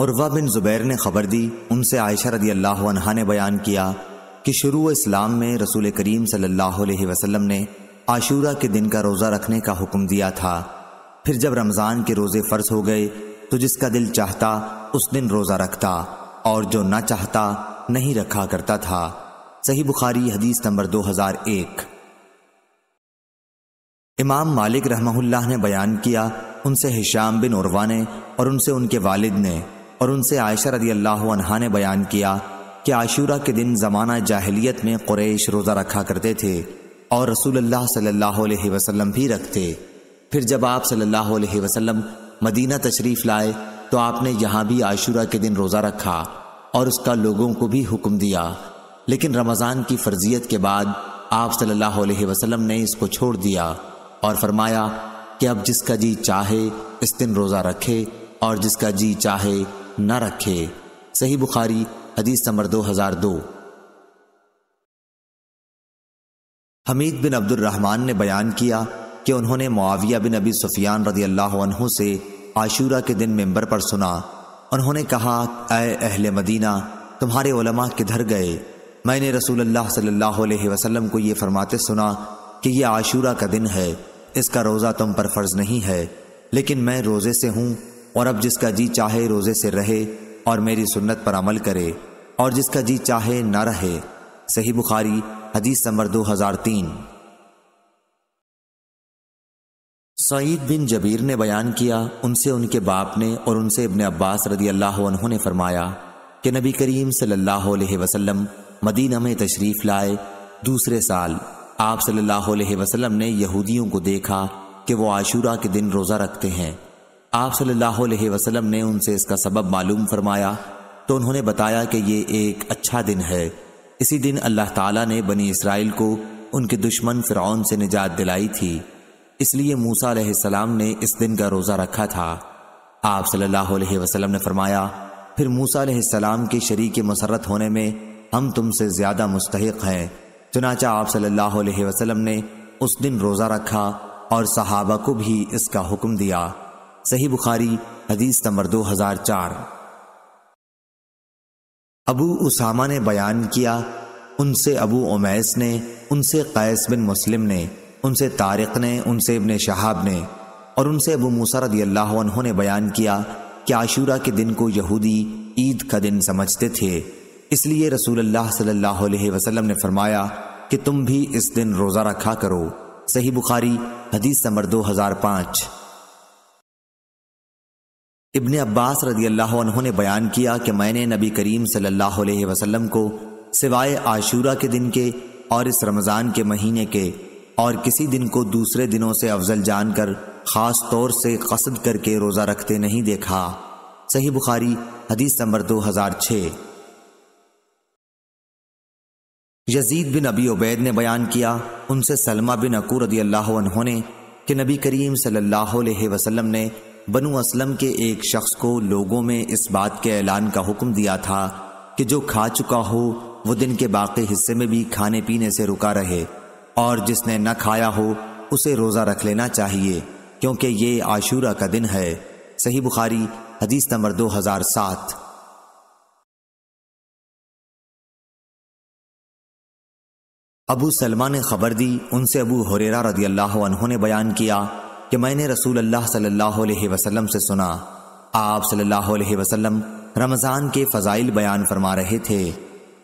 उर्वा बिन ज़ुबैर ने ख़बर दी उनसे आयशा रदी अल्लाह अनहा ने बयान किया कि शुरू इस्लाम में रसूल करीम सल्लल्लाहु अलैहि वसल्लम ने आशूरा के दिन का रोज़ा रखने का हुक्म दिया था फिर जब रमज़ान के रोज़े फ़र्ज हो गए तो जिसका दिल चाहता उस दिन रोज़ा रखता और जो ना चाहता नहीं रखा करता था सही बुखारी हदीस नंबर 2001 इमाम मालिक रहमहुल्लाह ने बयान किया उनसे हिशाम बिन उर्वा ने और उनसे उनके वालिद ने और उनसे आयशा रदी अल्लाह अनहा ने बयान किया कि आशूरा के दिन ज़माना जाहलीत में कुरैश रोज़ा रखा करते थे और रसूल अल्लाह सल्लल्लाहु अलैहि वसल्लम भी रखते फिर जब आप सल्लल्लाहु अलैहि वसल्लम मदीना तशरीफ़ लाए तो आपने यहाँ भी आशूरा के दिन रोज़ा रखा और उसका लोगों को भी हुक्म दिया लेकिन रमज़ान की फ़र्जियत के बाद आप सल्लल्लाहु अलैहि वसल्लम ने इसको छोड़ दिया और फरमाया कि अब जिसका जी चाहे इस दिन रोज़ा रखे और जिसका जी चाहे न रखे सही बुखारी हदीस नंबर दो हजार दो हमीद बिन अब्दुल रहमान ने बयान किया कि उन्होंने मुआविया बिन अबी सुफियान रदी अल्लाह अनहु से आशूरा के दिन मेंबर पर सुना उन्होंने कहा अय अहल मदीना तुम्हारे उलमा किधर गए मैंने रसूल अल्लाह सल्लल्लाहु अलैहि वसल्लम को ये फरमाते सुना कि यह आशूरा का दिन है इसका रोज़ा तुम पर फ़र्ज़ नहीं है लेकिन मैं रोज़े से हूँ और अब जिसका जी चाहे रोज़े से रहे और मेरी सुन्नत पर अमल करे और जिसका जी चाहे ना रहे सही बुखारी हदीस नंबर दो हजार तीन सईद बिन जबीर ने बयान किया उनसे उनके बाप ने और उनसे इबन अब्बास रदी अल्लाह ने फरमाया कि नबी करीम सल्लल्लाहु अलैहि वसल्लम मदीना में तशरीफ़ लाए दूसरे साल आप सल्लल्लाहु अलैहि वसल्लम ने यहूदियों को देखा कि वो आशूरा के दिन रोज़ा रखते हैं आप सल्लल्लाहु अलैहि वसल्लम ने उनसे इसका सबब मालूम फरमाया तो उन्होंने बताया कि ये एक अच्छा दिन है इसी दिन अल्लाह ताला ने बनी इसराइल को उनके दुश्मन फ़िरौन से निजात दिलाई थी इसलिए मूसा सलाम ने इस दिन का रोज़ा रखा था आप सल्लल्लाहु अलैहि वसल्लम ने फरमाया फिर मूसा सलाम के शरीक मसरत होने में हम तुमसे ज़्यादा मुस्तक हैं चुनाचा आप सल्लल्लाहु अलैहि वसल्लम ने उस दिन रोज़ा रखा और सहाबा को भी इसका हुक्म दिया सही बुखारी हदीस नंबर दो हजार चार अबू उसामा ने बयान किया उनसे अबू उमैस ने उनसे कैस बिन मुस्लिम ने उनसे तारिक ने उनसे इबन शहाब ने और उनसे अबू मूसा रदी अल्लाह ने बयान किया कि आशूरा के दिन को यहूदी ईद का दिन समझते थे इसलिए रसूल सल्लल्लाहु अलैहि वसल्लम ने फरमाया कि तुम भी इस दिन रोज़ा रखा करो सही बुखारी हदीस नंबर दो हज़ार पाँच इब्ने अब्बास रदी अल्लाह ने बयान किया कि मैंने नबी करीम सल्लल्लाहु अलैहि वसल्लम को सिवाय आशूरा के दिन के और इस रमज़ान के महीने के और किसी दिन को दूसरे दिनों से अफजल जानकर ख़ास तौर से कसद करके रोज़ा रखते नहीं देखा सही बुखारी हदीस नंबर दो हज़ार छः यजीद बिन अबी उबैद ने बयान किया उनसे सलमा बिन अकूर रदी अल्लाह उन्होंने कि नबी करीम सल्लल्लाहु अलैहि वसल्लम ने बनु असलम के एक शख्स को लोगों में इस बात के ऐलान का हुक्म दिया था कि जो खा चुका हो वो दिन के बाकी हिस्से में भी खाने पीने से रुका रहे और जिसने न खाया हो उसे रोज़ा रख लेना चाहिए क्योंकि ये आशूरा का दिन है सही बुखारी हदीस नंबर दो हज़ार सात अबू सलमा ने खबर दी उनसे अबू हुरेरा रदी ने बयान किया कि मैंने रसूल अल्लाह सल्लल्लाहु अलैहि वसल्लम से सुना आप सल्लल्लाहु अलैहि वसल्लम रमज़ान के फ़जाइल बयान फरमा रहे थे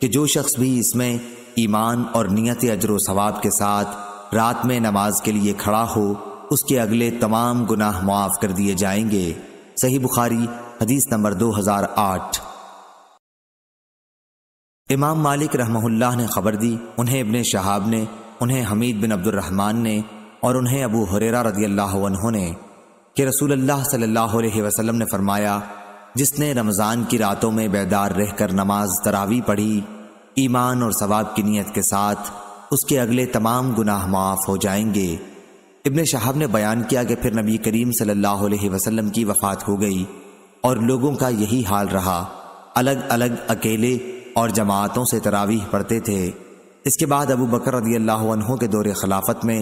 कि जो शख्स भी इसमें ईमान और नियत अजर सवाब के साथ रात में नमाज के लिए खड़ा हो उसके अगले तमाम गुनाह मुआफ़ कर दिए जाएंगे सही बुखारी हदीस नंबर दो हज़ार आठ इमाम मालिक रहमहुल्लाह ने खबर दी उन्हें इबन शहाब ने उन्हें हमीद बिन अब्दुलरहमान ने और उन्हें अबू हुरेरा रदी अल्लाह ने कि रसूल अल्लाह सल्लल्लाहु अलैहि वसल्लम ने फरमाया जिसने रमज़ान की रातों में बेदार रहकर नमाज तरावी पढ़ी ईमान और सवाब की नीयत के साथ उसके अगले तमाम गुनाह माफ़ हो जाएंगे इब्ने शहाब ने बयान किया कि फिर नबी करीम सल्लल्लाहु अलैहि वसल्लम की वफ़ात हो गई और लोगों का यही हाल रहा अलग अलग अकेले और जमातों से तरावीह पढ़ते थे इसके बाद अबू बकर रदी अल्लाह के दौर खिलाफत में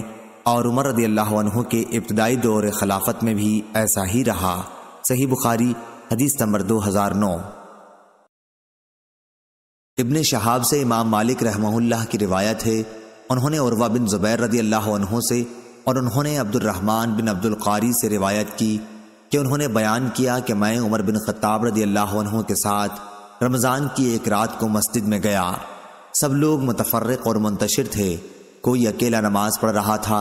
और उमर रदी अल्लाह के इब्तदाई दौर खिलाफत में भी ऐसा ही रहा सही बुखारी हदीस नंबर दो हज़ार नौ इबन शहाब से इमाम मालिक रहमहुल्लाह की रिवायत है उन्होंने उर्वा बिन ज़ुबैर रदी अल्लाह से और उन्होंने अब्दुलरहमान बिन अब्दुल कारी से रिवायत की कि उन्होंने बयान किया कि मैं उमर बिन खत्ताब रदी अल्लाह के साथ रमज़ान की एक रात को मस्जिद में गया सब लोग मुतफरक और मुंतशिर थे कोई अकेला नमाज पढ़ रहा था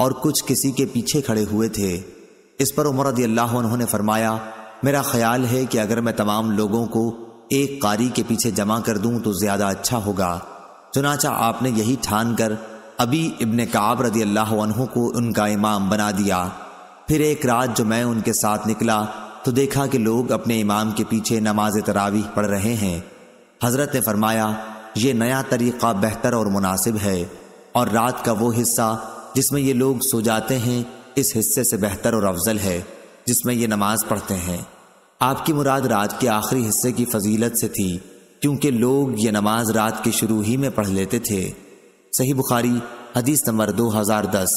और कुछ किसी के पीछे खड़े हुए थे इस पर उमर रदी अल्लाह उन्होंने फरमाया मेरा ख्याल है कि अगर मैं तमाम लोगों को एक कारी के पीछे जमा कर दूं तो ज़्यादा अच्छा होगा चुनाचा आपने यही ठान कर अभी इबन काब रदी अल्लाह को उनका इमाम बना दिया फिर एक रात जो मैं उनके साथ निकला तो देखा कि लोग अपने इमाम के पीछे नमाज तरावी पढ़ रहे हैं हज़रत ने फरमाया ये नया तरीक़ा बेहतर और मुनासिब है और रात का वो हिस्सा जिसमें ये लोग सो जाते हैं इस हिस्से से बेहतर और अफजल है जिसमें ये नमाज पढ़ते हैं आपकी मुराद रात के आखिरी हिस्से की फजीलत से थी क्योंकि लोग ये नमाज रात के शुरू ही में पढ़ लेते थे सही बुखारी हदीस नंबर 2010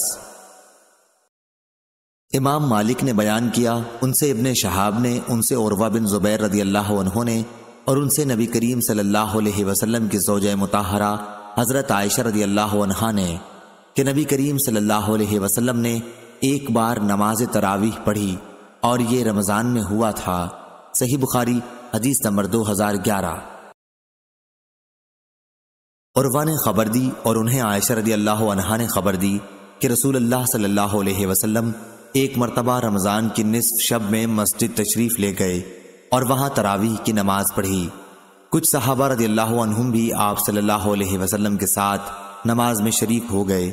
इमाम मालिक ने बयान किया उनसे इब्ने शहाब ने उनसे औरवा बिन ज़ुबैर रदी अल्लाह ने और उनसे नबी करीम सल्लल्लाहु अलैहि वसल्लम की जोज मुताहरा हज़रत आयशा रदी अल्लाह ने कि नबी करीम सल्लल्लाहु अलैहि वसल्लम ने एक बार नमाज तरावीह पढ़ी और ये रमज़ान में हुआ था सही बुखारी हदीस नंबर 2011 हज़ार ग्यारह उर्वा ने खबर दी और उन्हें आयशा रदी अल्लाह ने खबर दी कि रसूल अल्लाह सल्लल्लाहु अलैहि वसल्लम एक मरतबा रमज़ान की निसफ शब में मस्जिद तशरीफ़ ले गए और वहाँ तरावीह की नमाज पढ़ी कुछ सहाबा रदी भी आप सल्लल्लाहु अलैहि वसल्लम के साथ नमाज में शरीक हो गए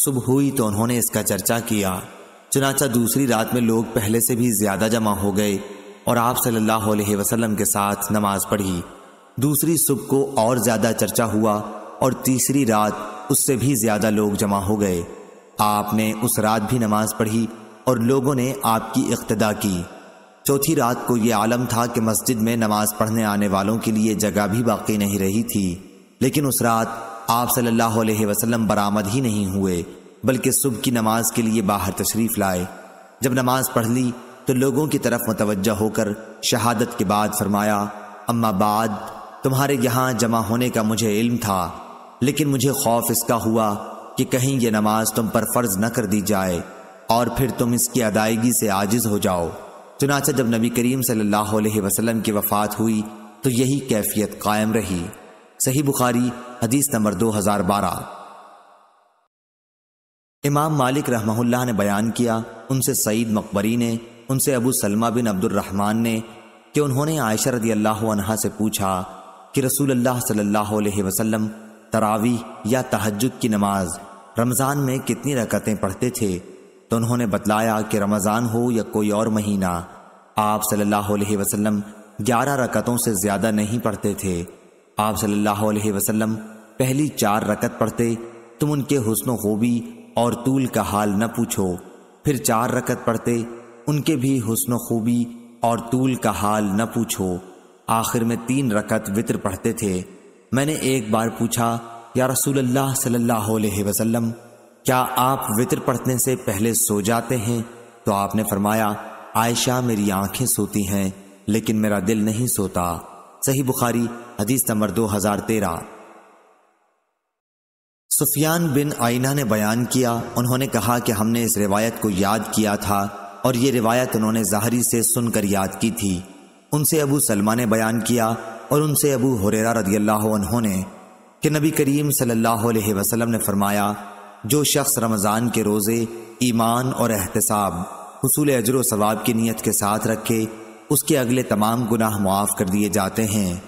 सुबह हुई तो उन्होंने इसका चर्चा किया चुनाचा दूसरी रात में लोग पहले से भी ज़्यादा जमा हो गए और आप सल्लल्लाहु अलैहि वसल्लम के साथ नमाज पढ़ी दूसरी सुबह को और ज़्यादा चर्चा हुआ और तीसरी रात उससे भी ज़्यादा लोग जमा हो गए आपने उस रात भी नमाज पढ़ी और लोगों ने आपकी इक्तदा की चौथी रात को यह आलम था कि मस्जिद में नमाज पढ़ने आने वालों के लिए जगह भी बाकी नहीं रही थी लेकिन उस रात आप सल्लल्लाहु अलैहि वसल्लम बरामद ही नहीं हुए बल्कि सुबह की नमाज के लिए बाहर तशरीफ लाए जब नमाज पढ़ ली तो लोगों की तरफ मुतवजह होकर शहादत के बाद फरमाया अम्मा बाद तुम्हारे यहाँ जमा होने का मुझे इल्म था लेकिन मुझे खौफ इसका हुआ कि कहीं यह नमाज तुम पर फ़र्ज न कर दी जाए और फिर तुम इसकी अदायगी से आजिज़ हो जाओ चुनाचा जब नबी करीम सल्लाम की वफ़ात हुई तो यही कैफियत कायम रही सही बुखारी हदीस नंबर दो हज़ार बारह इमाम मालिक रहमहुल्लाह ने बयान किया उनसे सईद मकबरी ने उनसे अबू सलमा बिन अब्दुलरहमान ने कि उन्होंने आयशा रदी अल्लाह अनहा से पूछा कि रसूल अल्लाह सल्लल्लाहु अलैहि वसल्लम तरावी या तहजद की नमाज रमज़ान में कितनी रकतें पढ़ते थे तो उन्होंने बतलाया कि रमज़ान हो या कोई और महीना आप सल्लल्लाहु अलैहि वसल्लम ग्यारह रकतों से ज़्यादा नहीं पढ़ते थे आप सल्लल्लाहु अलैहि वसल्लम पहली चार रकत पढ़ते तुम उनके हुस्न खूबी और तूल का हाल न पूछो फिर चार रकत पढ़ते उनके भी हुस्न खूबी और तूल का हाल न पूछो आखिर में तीन रकत वित्र पढ़ते थे मैंने एक बार पूछा या रसूल अल्लाह सल्लल्लाहु अलैहि वसल्लम क्या आप वितर पढ़ने से पहले सो जाते हैं तो आपने फरमाया आयशा मेरी आंखें सोती हैं लेकिन मेरा दिल नहीं सोता सही बुखारी हदीस नंबर दो हजार तेरह सुफियान बिन आइना ने बयान किया उन्होंने कहा कि हमने इस रिवायत को याद किया था और ये रिवायत उन्होंने जहरी से सुनकर याद की थी उनसे अबू सलमा ने बयान किया और उनसे अबू हुरेरा रदील्ला उन्होंने कि नबी करीम सल्लल्लाहु अलैहि वसल्लम ने फरमाया जो शख्स रमज़ान के रोज़े ईमान और एहतसाब हसूल अजर व की नीयत के साथ रखे उसके अगले तमाम गुनाह मुआफ़ कर दिए जाते हैं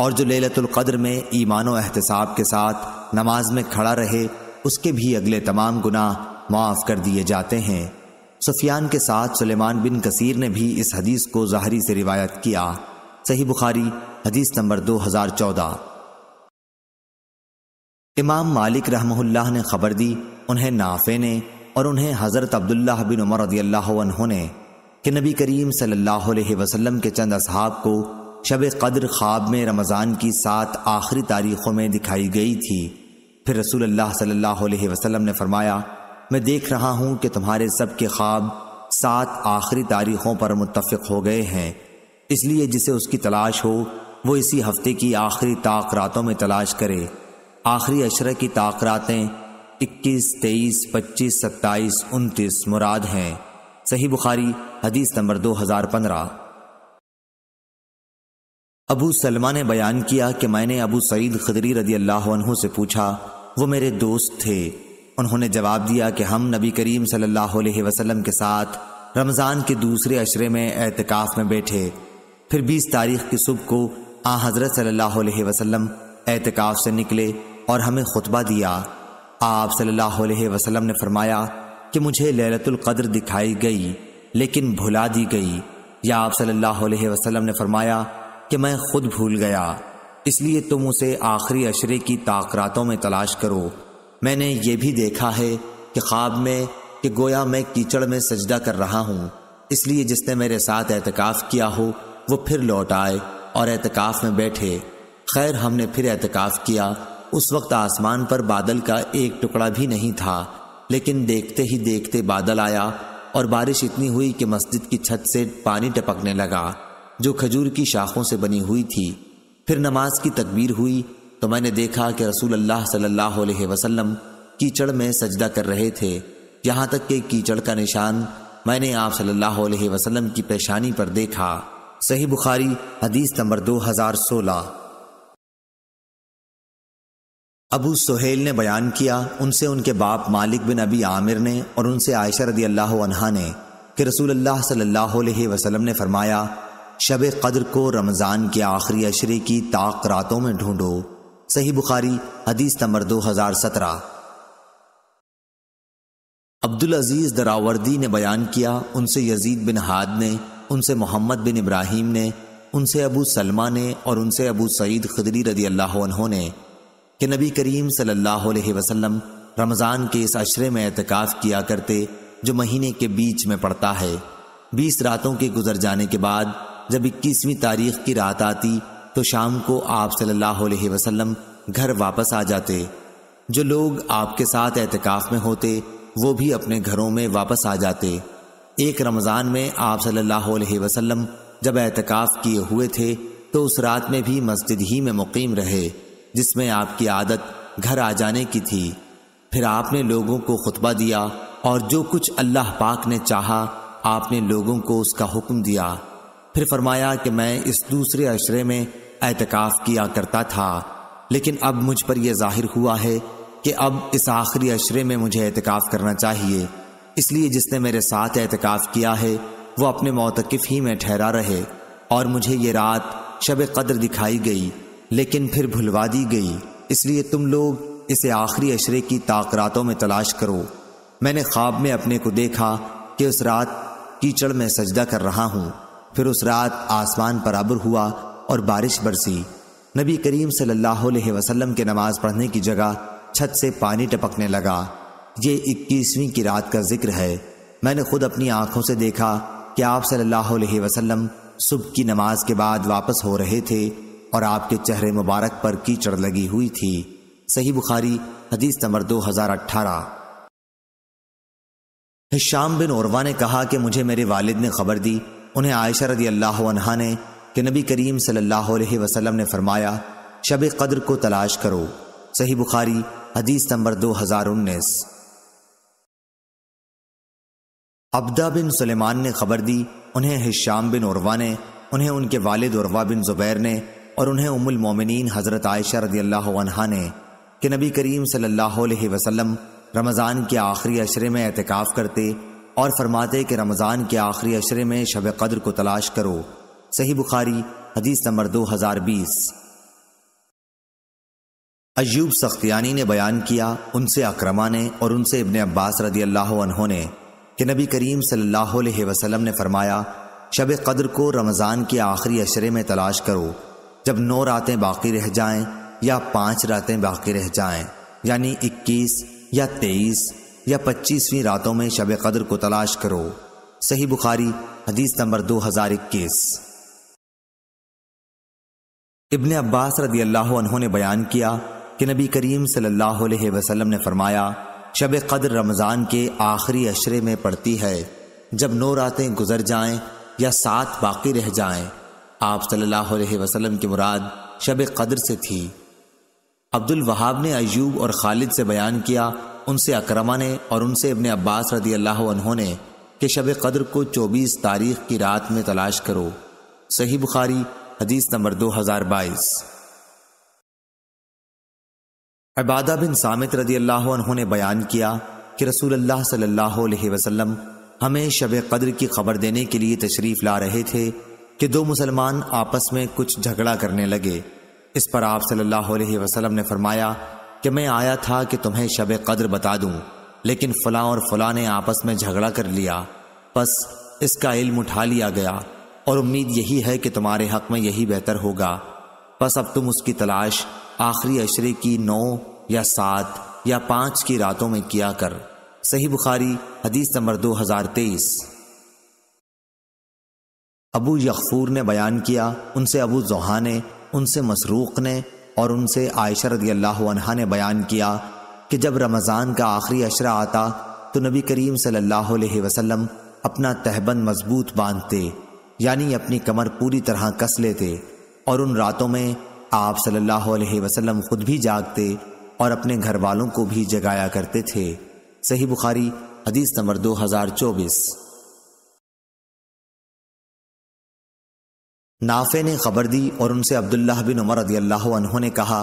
और जो लेलतुल्क़द्र में ईमान और एहतसाब के साथ नमाज में खड़ा रहे उसके भी अगले तमाम गुनाह मुआफ़ कर दिए जाते हैं सुफियान के साथ सुलेमान बिन कसीर ने भी इस हदीस को ज़ाहरी से रिवायत किया सही बुखारी हदीस नंबर दो हज़ार चौदह इमाम मालिक रहमहुल्लाह ने खबर दी उन्हें नाफे ने और उन्हें हज़रत अब्दुल्ला बिन उमर रदी अल्लाह ने कि नबी करीम सल्लल्लाहु अलैहि वसल्लम के चंद असहाब को शब कद्र ख्वाब में रमज़ान की सात आखिरी तारीखों में दिखाई गई थी फिर रसूल अल्लाह सल्लल्लाहु अलैहि वसल्लम ने फरमाया मैं देख रहा हूँ कि तुम्हारे सब के ख्वाब सात आखिरी तारीखों पर मुतफ़ हो गए हैं इसलिए जिसे उसकी तलाश हो वो इसी हफ्ते की आखिरी ताक रातों में तलाश करे आखिरी अशर की ताकरातें इक्कीस तेईस पच्चीस सत्ताईस उनतीस मुराद हैं सही बुखारी हदीस नंबर दो हज़ार पंद्रह अबू सलमा ने बयान किया कि मैंने अबू सईद खदरी रदी अल्लाह से पूछा वो मेरे दोस्त थे उन्होंने जवाब दिया कि हम नबी करीम सल्लल्लाहु अलैहि वसल्लम के साथ रमज़ान के दूसरे अशरे में एतकाफ़ में बैठे फिर बीस तारीख की सुबह को आ हज़रत सल्लल्लाहु अलैहि वसल्लम से निकले और हमें खुतबा दिया आप सल्लल्लाहु अलैहि वसल्लम ने फरमाया कि मुझे लैलतुल कद्र दिखाई गई लेकिन भुला दी गई या आप सल्लल्लाहु अलैहि वसल्लम ने फरमाया कि मैं खुद भूल गया इसलिए तुम उसे आखिरी अशरे की ताकरातों में तलाश करो मैंने ये भी देखा है कि ख्वाब में कि गोया मैं कीचड़ में सजदा कर रहा हूँ इसलिए जिसने मेरे साथ एहतिकाफ किया हो वो फिर लौट आए और एहतिकाफ में बैठे खैर हमने फिर एहतिकाफ किया उस वक्त आसमान पर बादल का एक टुकड़ा भी नहीं था लेकिन देखते ही देखते बादल आया और बारिश इतनी हुई कि मस्जिद की छत से पानी टपकने लगा जो खजूर की शाखों से बनी हुई थी फिर नमाज की तकबीर हुई तो मैंने देखा कि रसूल अल्लाह सल्लल्लाहु अलैहि वसल्लम कीचड़ में सजदा कर रहे थे यहाँ तक कि कीचड़ का निशान मैंने आप सल्लल्लाहु अलैहि वसल्लम की पेशानी पर देखा सही बुखारी हदीस नंबर दो हजार सोलह अबू सुहेल ने बयान किया उनसे उनके बाप मालिक बिन अबी आमिर ने और उनसे आयशा रदी अल्लाह अनहा ने कि रसूल अल्लाह सल्लल्लाहु अलैहि वसल्लम ने फरमाया शब कद्र को रमज़ान के आखिरी अशरे की ताक रातों में ढूंढो सही बुखारी हदीस नंबर दो हज़ार सत्रह अब्दुल अजीज़ दरावर्दी ने बयान किया उनसे यजीद बिन हाद ने उनसे मोहम्मद बिन इब्राहिम ने उनसे अबू सलमा ने और उनसे अबू सईद खदरी रदी अल्लाह ने कि नबी करीम सल्लल्लाहु अलैहि वसल्लम रमज़ान के इस अशरे में एहतिकाफ किया करते जो महीने के बीच में पड़ता है बीस रातों के गुजर जाने के बाद जब इक्कीसवीं तारीख की रात आती तो शाम को आप सल्लल्लाहु अलैहि वसल्लम घर वापस आ जाते जो लोग आपके साथ एहतिकाफ में होते वो भी अपने घरों में वापस आ जाते एक रमज़ान में आप सल्लल्लाहु अलैहि वसल्लम जब एहतिकाफ किए हुए थे तो उस रात में भी मस्जिद ही में मुकीम रहे जिसमें आपकी आदत घर आ जाने की थी फिर आपने लोगों को खुतबा दिया और जो कुछ अल्लाह पाक ने चाहा आपने लोगों को उसका हुक्म दिया फिर फरमाया कि मैं इस दूसरे अशरे में एहतिकाफ किया करता था लेकिन अब मुझ पर यह जाहिर हुआ है कि अब इस आखिरी अशरे में मुझे एहतिकाफ करना चाहिए इसलिए जिसने मेरे साथ एहतकाफ़ किया है वो अपने मोतकफ़ ही में ठहरा रहे और मुझे ये रात शब कदर दिखाई गई लेकिन फिर भुलवा दी गई इसलिए तुम लोग इसे आखिरी अशरे की ताकरातों में तलाश करो मैंने ख्वाब में अपने को देखा कि उस रात कीचड़ में सजदा कर रहा हूँ फिर उस रात आसमान पर आबर हुआ और बारिश बरसी नबी करीम सल्लल्लाहु अलैहि वसल्लम के नमाज पढ़ने की जगह छत से पानी टपकने लगा ये इक्कीसवीं की रात का जिक्र है मैंने खुद अपनी आंखों से देखा कि आप सल्लल्लाहु अलैहि वसल्लम सुबह की नमाज के बाद वापस हो रहे थे और आपके चेहरे मुबारक पर कीचड़ लगी हुई थी सही बुखारी हदीस नंबर दो हजार अट्ठारह हिशाम बिन औरवा ने कहा कि मुझे मेरे वालिद ने खबर दी उन्हें आयशा रदी अल्लाह अनहा ने कि नबी करीम सल्लल्लाहु अलैहि वसल्लम ने फरमाया शब कद्र को तलाश करो सही बुखारी हदीस नंबर दो हजार उन्नीस अब्दा बिन सुलेमान ने खबर दी उन्हें हिशाम बिन औरवा ने उन्हें उनके वालिद औरवा बिन जुबैर ने और उन्हें उमुल मोमिनीन हज़रत आयशा रदी अल्लाह ने कि नबी करीम सल्लल्लाहु अलैहि वसल्लम रमज़ान के आखिरी अशरे में एहतिकाफ़ करते और फरमाते कि रमज़ान के आखिरी अशरे में शब कदर को तलाश करो सही बुखारी हदीस नंबर दो हज़ार बीस अयूब सख्तियानी ने बयान किया उनसे अक्रमा ने और उनसे इबन अब्बास रदी अल्लाह ने कि नबी करीम सल्लल्लाहु अलैहि वसल्लम ने फरमाया शब कदर को रमज़ान के आखिरी अशरे में तलाश करो जब नौ रातें बाकी रह जाएं या पांच रातें बाकी रह जाएं यानी इक्कीस या तेईस या पच्चीसवीं रातों में शब कदर को तलाश करो सही बुखारी हदीस नंबर इक्कीस इबन अब्बास रदी अल्लाह ने बयान किया कि नबी करीम सल्लल्लाहु ने फरमाया शब कदर रमज़ान के आखिरी अशरे में पड़ती है जब नौ रातें गुजर जाएं या सात बाकी रह जाएं आप सल्लल्लाहु अलैहि वसल्लम की मुराद शब कदर से थी अब्दुल वहाब ने अयूब और खालिद से बयान किया उनसे अक्रमा ने और उनसे अपने अब्बास रदी अल्लाह ने कि शब कदर को 24 तारीख की रात में तलाश करो सही बुखारी हदीस नंबर 2022 अबादा बिन सामित रदी अल्लाह ने बयान किया कि रसूल अल्लाह सल्लल्लाहु अलैहि वसल्लम हमें शब कदर की खबर देने के लिए तशरीफ़ ला रहे थे कि दो मुसलमान आपस में कुछ झगड़ा करने लगे इस पर आप सल्लल्लाहु अलैहि वसल्लम ने फरमाया कि मैं आया था कि तुम्हें शब कद्र बता दूं लेकिन फलां और फलां ने आपस में झगड़ा कर लिया बस इसका इल्म उठा लिया गया और उम्मीद यही है कि तुम्हारे हक में यही बेहतर होगा बस अब तुम उसकी तलाश आखिरी अशरे की नौ या सात या पाँच की रातों में किया कर सही बुखारी हदीस नंबर दो हजार तेईस अबू यकफूर ने बयान किया उनसे अबू जोहा ने उनसे मसरूक़ ने और उनसे आयशरत रदी अल्लाह ने बयान किया कि जब रमज़ान का आखिरी अशरा आता तो नबी करीम सल्लल्लाहु अलैहि वसल्लम अपना तहबंद मजबूत बांधते यानी अपनी कमर पूरी तरह कस लेते और उन रातों में आप सल्लल्लाहु अलैहि वसल्लम खुद भी जागते और अपने घर वालों को भी जगाया करते थे सही बुखारी हदीस नंबर दो हज़ार चौबीस नाफे ने खबर दी और उनसे अब्दुल्ला बिन उमर रदील्ला ने कहा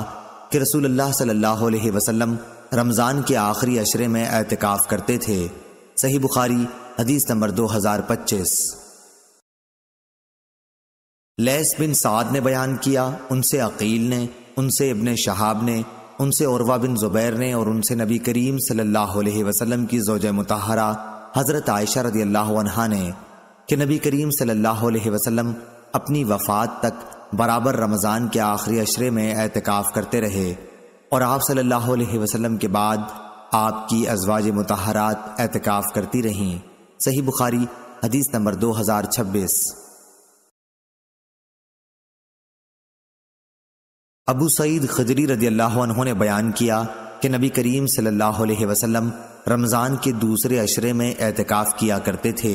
कि रसूलुल्लाह सल्लल्लाहु अलैहि वसल्लम रमज़ान के आखिरी अशरे में एहतिकाफ़ करते थे सही बुखारी हदीस नंबर 2025 लैस बिन साद ने बयान किया उनसे अकील ने उनसे इबन शहाब ने उनसे औरवा बिन ज़ुबैर ने और उनसे नबी करीम सल्लल्लाहु अलैहि वसल्लम की जोज मतहरा हज़रत आयशा रदी अल्लाह ने कि नबी करीम सल्लल्लाहु अलैहि वसल्लम अपनी वफात तक बराबर रमज़ान के आखिरी अशरे में एहतिकाफ़ करते रहे और आप सल्लल्लाहु अलैहि वसल्लम के बाद आपकी अजवाज मतहरात एहतिकाफ़ करती रहीं सही बुखारी हदीस नंबर दो हज़ार छब्बीस अबू सईद खजरी रदी अल्लाह ने बयान किया कि नबी करीम सल्लल्लाहु अलैहि वसल्लम रमज़ान के दूसरे अशरे में एहतिकाफ़ किया करते थे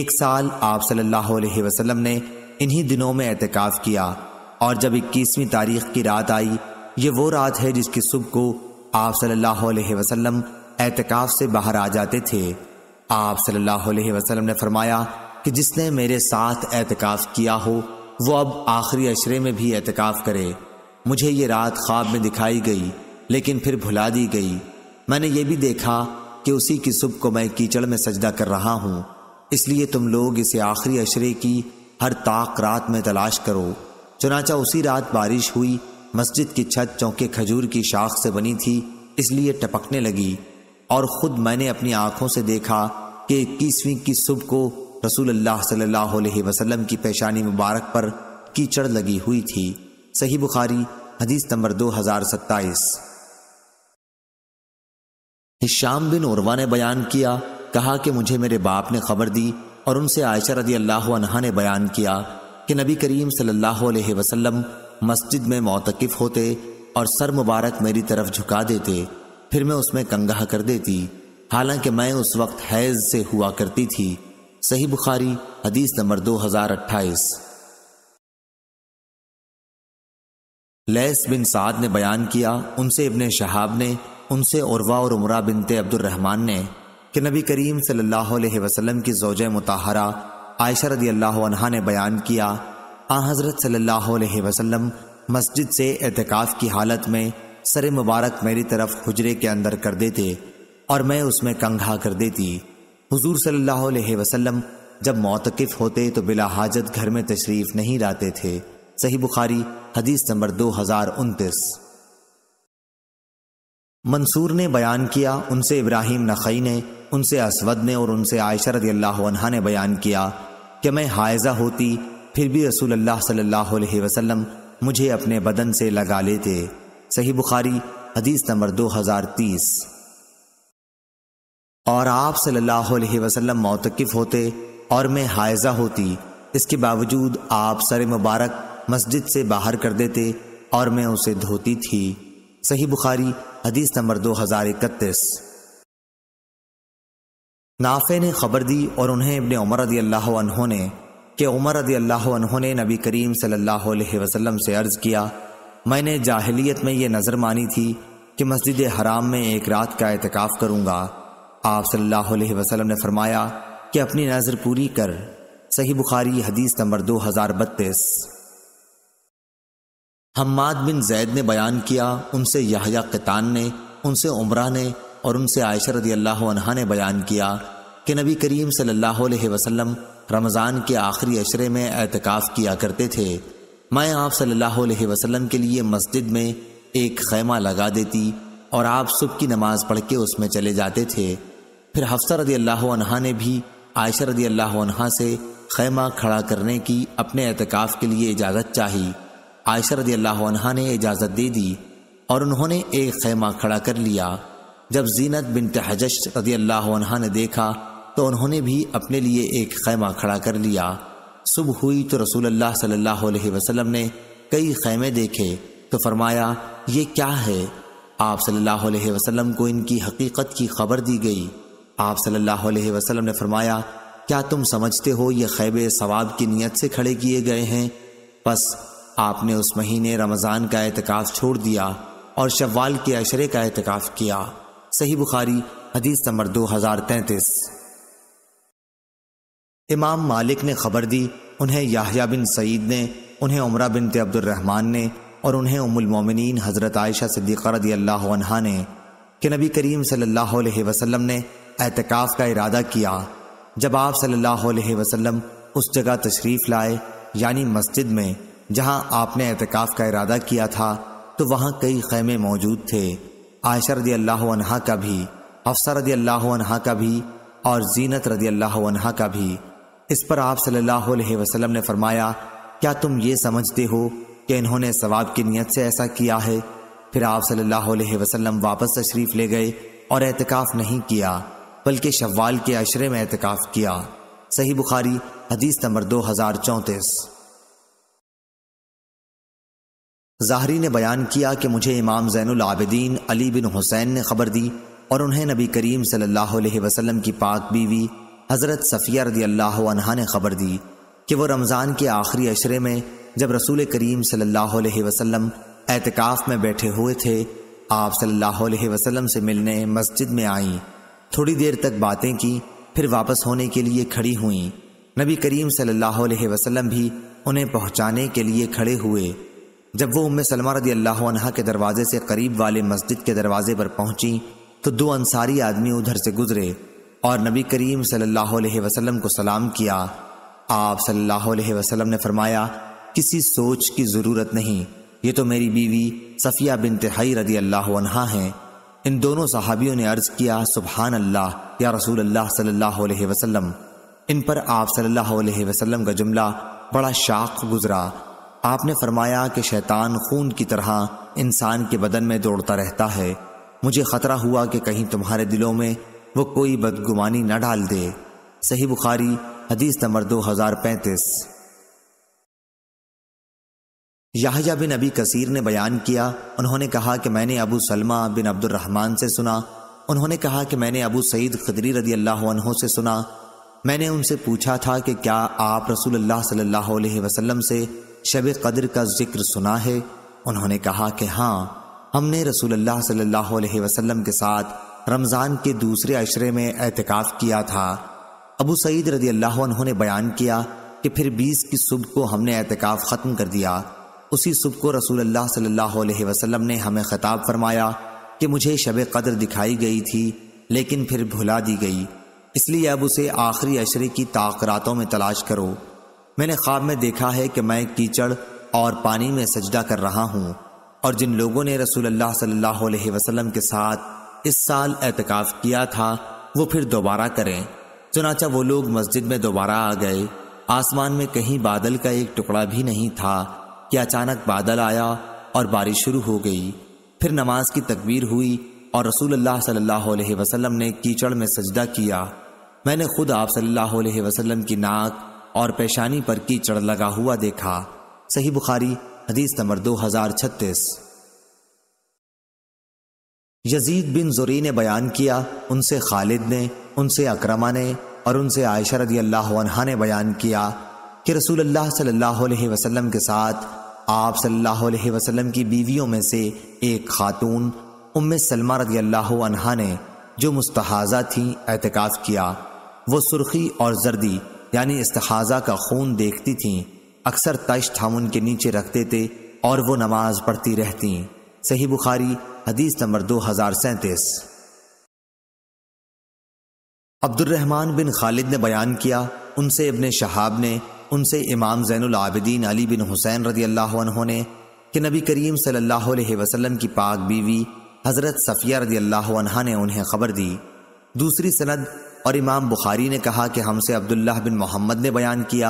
एक साल आप सल्लल्लाहु अलैहि वसल्लम ने इन्हीं दिनों में एहतिकाफ किया और जब इक्कीसवीं तारीख की रात आई ये वो रात है जिसकी सुबह को आप सल्लल्लाहु अलैहि वसल्लम एहतिकाफ से बाहर आ जाते थे आप सल्लल्लाहु अलैहि वसल्लम ने फरमाया कि जिसने मेरे साथ एहतिकाफ किया हो वो अब आखिरी अशरे में भी एहतिकाफ करे मुझे ये रात ख्वाब में दिखाई गई लेकिन फिर भुला दी गई मैंने ये भी देखा कि उसी की सुबह को मैं कीचड़ में सजदा कर रहा हूँ इसलिए तुम लोग इसे आखिरी अशरे की हर ताक रात में तलाश करो चुनाचा उसी रात बारिश हुई मस्जिद की छत चौके खजूर की शाख से बनी थी इसलिए टपकने लगी और ख़ुद मैंने अपनी आंखों से देखा कि इक्कीसवीं की सुबह को रसूल अल्लाह सल्लल्लाहु अलैहि वसल्लम की पेशानी मुबारक पर कीचड़ लगी हुई थी सही बुखारी हदीस नंबर दो हजार सत्ताईस हिशाम बिन उर्वा ने बयान किया कहा कि मुझे मेरे बाप ने खबर दी और उनसे आयशा रदी अल्लाह ने बयान किया कि नबी करीम सल्ह मस्जिद में मोतकफ़ होते और सर मुबारक मेरी तरफ झुका देते फिर मैं उसमें कंगाह कर देती हालांकि मैं उस वक्त हैज से हुआ करती थी सही बुखारी हदीस नंबर दो हजार अट्ठाईस लैस बिन साद ने बयान किया उनसे इबन शहाब ने उनसे उर्वा और उमरा बिनते अब्दुलरहमान ने कि नबी करीम सल्लल्लाहु अलैहि वसल्लम की जोज मुताहरा आयशा रदी अल्लाह ने बयान किया आ हज़रत सल्लल्लाहु अलैहि वसल्लम मस्जिद से एहतिकाफ की हालत में सर मुबारक मेरी तरफ हजरे के अंदर कर देते और मैं उसमें कंघा कर देती हुजूर सल्लल्लाहु अलैहि वसल्लम जब मौतकफ होते तो बिला हाजत घर में तशरीफ़ नहीं लाते थे सही बुखारी हदीस नंबर दो हज़ार उनतीस मंसूर ने बयान किया उनसे इब्राहिम नखई ने उनसे असवद ने और उनसे आयशा रदी अल्लाह ने बयान किया कि मैं हायजा होती फिर भी रसूल अल्लाह सल्लल्लाहु अलैहि वसल्लम मुझे अपने बदन से लगा लेते सही बुखारी हदीस नंबर 2030 और आप सल्लल्लाहु अलैहि वसल्लम मौतकफ़ होते और मैं हायजा होती इसके बावजूद आप सर मुबारक मस्जिद से बाहर कर देते और मैं उसे धोती थी सही बुखारी हदीस नंबर दो हज़ार इकतीस नाफे ने खबर दी और उन्हें इबन उमर रदी अल्लाह ने कि उमर रदी अल्लाह ने नबी करीम सल्लल्लाहु अलैहि वसल्लम से अर्ज़ किया मैंने जाहिलियत में यह नज़र मानी थी कि मस्जिद हराम में एक रात का एहतिकाफ़ करूँगा आप सल्लल्लाहु अलैहि वसल्लम ने फरमाया कि अपनी नज़र पूरी कर सही बुखारी हदीस नंबर दो हज़ार बत्तीस हम्माद बिन जैद ने बयान किया उनसे यहया कितान ने उनसे उमरा ने और उनसे आयशा रदी अल्लाह ने बयान किया कि नबी करीम सल्लल्लाहु अलैहि वसल्लम रमज़ान के आखिरी अशरे में एहतिकाफ़ किया करते थे मैं आप सल्लल्लाहु अलैहि वसल्लम के लिए मस्जिद में एक खैमा लगा देती और आप सुबह की नमाज पढ़ के उसमें चले जाते थे फिर हफ्सा रदी अल्लाह ने भी आयशा रदी अल्लाह से खैमा खड़ा करने की अपने एहतिकाफ़ के लिए इजाज़त चाही आयशा रदी अल्लाह ने इजाज़त दे दी और उन्होंने एक खैमा खड़ा कर लिया जब जीनत बिन तहजश रदी अल्लाह ने देखा तो उन्होंने भी अपने लिए एक खैमा खड़ा कर लिया सुबह हुई तो रसूल अल्लाह सल्लल्लाहु अलैहि वसल्लम ने कई खैमे देखे तो फरमाया ये क्या है आप सल्लल्लाहु अलैहि वसल्लम को इनकी हकीकत की खबर दी गई आप सल्लल्लाहु अलैहि वसल्लम ने फरमाया क्या तुम समझते हो ये खैबे सवाब की नीयत से खड़े किए गए हैं बस आपने उस महीने रमज़ान का एहतिकाफ़ छोड़ दिया और शव्वाल के अशरे का एहतिकाफ़ किया सही बुखारी हदीस नंबर दो हजार तैतीस इमाम मालिक ने खबर दी उन्हें याहिया बिन सईद ने उन्हें उमरा बिन अब्दुलरहमान ने और उन्हें उमुलमोमिन हज़रत आयशा सिद्दीक़ा रदी अल्लाह ने कि नबी करीम सल्लल्लाहु अलैहि वसल्लम ने एहतिकाफ़ का इरादा किया जब आप सल्लल्लाहु अलैहि वसल्लम उस जगह तशरीफ़ लाए यानी मस्जिद में जहां आपने एहतिकाफ़ का इरादा किया था तो वहां कई खैमे मौजूद थे आयशा रदी अल्लाह अनहा का भी अफसर रदी अल्लाह अनहा का भी और जीनत रदी अल्लाह अनहा का भी इस पर आप सल्लल्लाहु अलैहि वसल्लम ने फरमाया क्या तुम ये समझते हो कि इन्होंने सवाब की नियत से ऐसा किया है फिर आप सल्लल्लाहु अलैहि वसल्लम वापस तशरीफ ले गए और एहतिकाफ नहीं किया बल्कि शव्वाल के अशरे में एहतिकाफ किया सही बुखारी हदीस नंबर दो हजार चौंतीस ज़ाहरी ने बयान किया कि मुझे इमाम ज़ैनुल आबिदीन अली बिन हुसैन ने खबर दी और उन्हें नबी करीम सल्लल्लाहु अलैहि वसल्लम की पाक बीवी हज़रत सफ़िया रदी अल्लाह ने खबर दी कि वो रमज़ान के आखिरी अशरे में जब रसूल करीम सल्लल्लाहु अलैहि वसल्लम एहतिकाफ़ में बैठे हुए थे आप सल्लल्लाहु अलैहि वसल्लम से मिलने मस्जिद में आईं थोड़ी देर तक बातें की फिर वापस होने के लिए खड़ी हुईं नबी करीम सल्लल्लाहु अलैहि वसल्लम भी उन्हें पहुँचाने के लिए खड़े हुए जब वो उम्म सलमा रदी अल्लाह के दरवाजे से करीब वाले मस्जिद के दरवाजे पर पहुंची तो दो अंसारी आदमी उधर से गुजरे और नबी करीम सल्लल्लाहु अलैहि वसल्लम को सलाम किया आप सल्लल्लाहु अलैहि वसल्लम ने फरमाया किसी सोच की ज़रूरत नहीं ये तो मेरी बीवी सफ़िया बिन तिहाई रदी अल्लाह हैं इन दोनों सहाबियों ने अर्ज़ किया सुबहान अल्लाह या रसूल अल्लाह सल्लल्लाहु अलैहि वसल्लम इन पर आप सल्लल्लाहु अलैहि वसल्लम का जुमला बड़ा शाख गुजरा आपने फरमाया कि शैतान खून की तरह इंसान के बदन में दौड़ता रहता है मुझे खतरा हुआ कि कहीं तुम्हारे दिलों में वो कोई बदगुमानी न डाल दे सही बुखारी हदीस नंबर दो हजार पैंतीस याहिया बिन अबी कसीर ने बयान किया उन्होंने कहा कि मैंने अबू सलमा बिन अब्दुलरहमान से सुना उन्होंने कहा कि मैंने अबू सईद खदरी रदी अल्लाह से सुना मैंने उनसे पूछा था कि क्या आप रसूल अल्लाह से शब कदर का जिक्र सुना है उन्होंने कहा कि हाँ हमने रसूल अल्लाह सल्लल्लाहु अलैहि वसल्लम के साथ रमज़ान के दूसरे अशरे में एहतिकाफ किया था अबू सईद रदी अल्लाह ने बयान किया कि फिर बीस की सुबह को हमने एहतिकाफ ख़त्म कर दिया उसी सुबह को रसूल अल्लाह सल्लल्लाहु अलैहि वसल्लम ने हमें ख़ताब फरमाया कि मुझे शब कदर दिखाई गई थी लेकिन फिर भुला दी गई इसलिए अब उसे आखिरी अशरे की ताकरातों में तलाश करो मैंने ख्वाब में देखा है कि मैं कीचड़ और पानी में सजदा कर रहा हूँ और जिन लोगों ने रसूल अल्लाह सल्लल्लाहु अलैहि वसल्लम के साथ इस साल एहतिकाफ किया था वो फिर दोबारा करें चुनाचा वो लोग मस्जिद में दोबारा आ गए आसमान में कहीं बादल का एक टुकड़ा भी नहीं था कि अचानक बादल आया और बारिश शुरू हो गई फिर नमाज की तकबीर हुई और रसूल अल्लाह सल्लल्लाहु अलैहि वसल्लम ने कीचड़ में सजदा किया मैंने खुद आप सल्लल्लाहु अलैहि वसल्लम की नाक और पेशानी पर कीचड़ लगा हुआ देखा सही बुखारी हदीस नंबर दो हजार छत्तीस यजीद बिन जुरी ने बयान किया उनसे खालिद ने उनसे अक्रमा ने और उनसे आयशा रदी अल्लाह ने बयान किया कि रसूल अल्लाह सल्लल्लाहु अलैहि वसल्लम के साथ आप सल्लल्लाहु अलैहि वसल्लम की बीवियों में से एक खातून उम्म सलमा रदी अल्लाह ने जो मुस्तहाजा थी एहतिकाफ किया वो सुर्खी और जर्दी यानी इस्तखाजा का खून देखती थीं अक्सर तश हम उनके नीचे रखते थे और वो नमाज पढ़ती रहती सही बुखारी हदीस नंबर दो हजार सैंतीस अब्दुलरहमान बिन खालिद ने बयान किया उनसे इबन शहाब ने उनसे इमाम जैनुल आबिदीन अली बिन हुसैन रदी अल्लाह ने कि नबी करीम सल्लल्लाहु अलैहि वसल्लम की पाक बीवी हज़रत सफ़िया रदी अल्लाह ने उन्हें खबर दी दूसरी सनद और इमाम बुखारी ने कहा कि हमसे अब्दुल्लाह बिन मोहम्मद ने बयान किया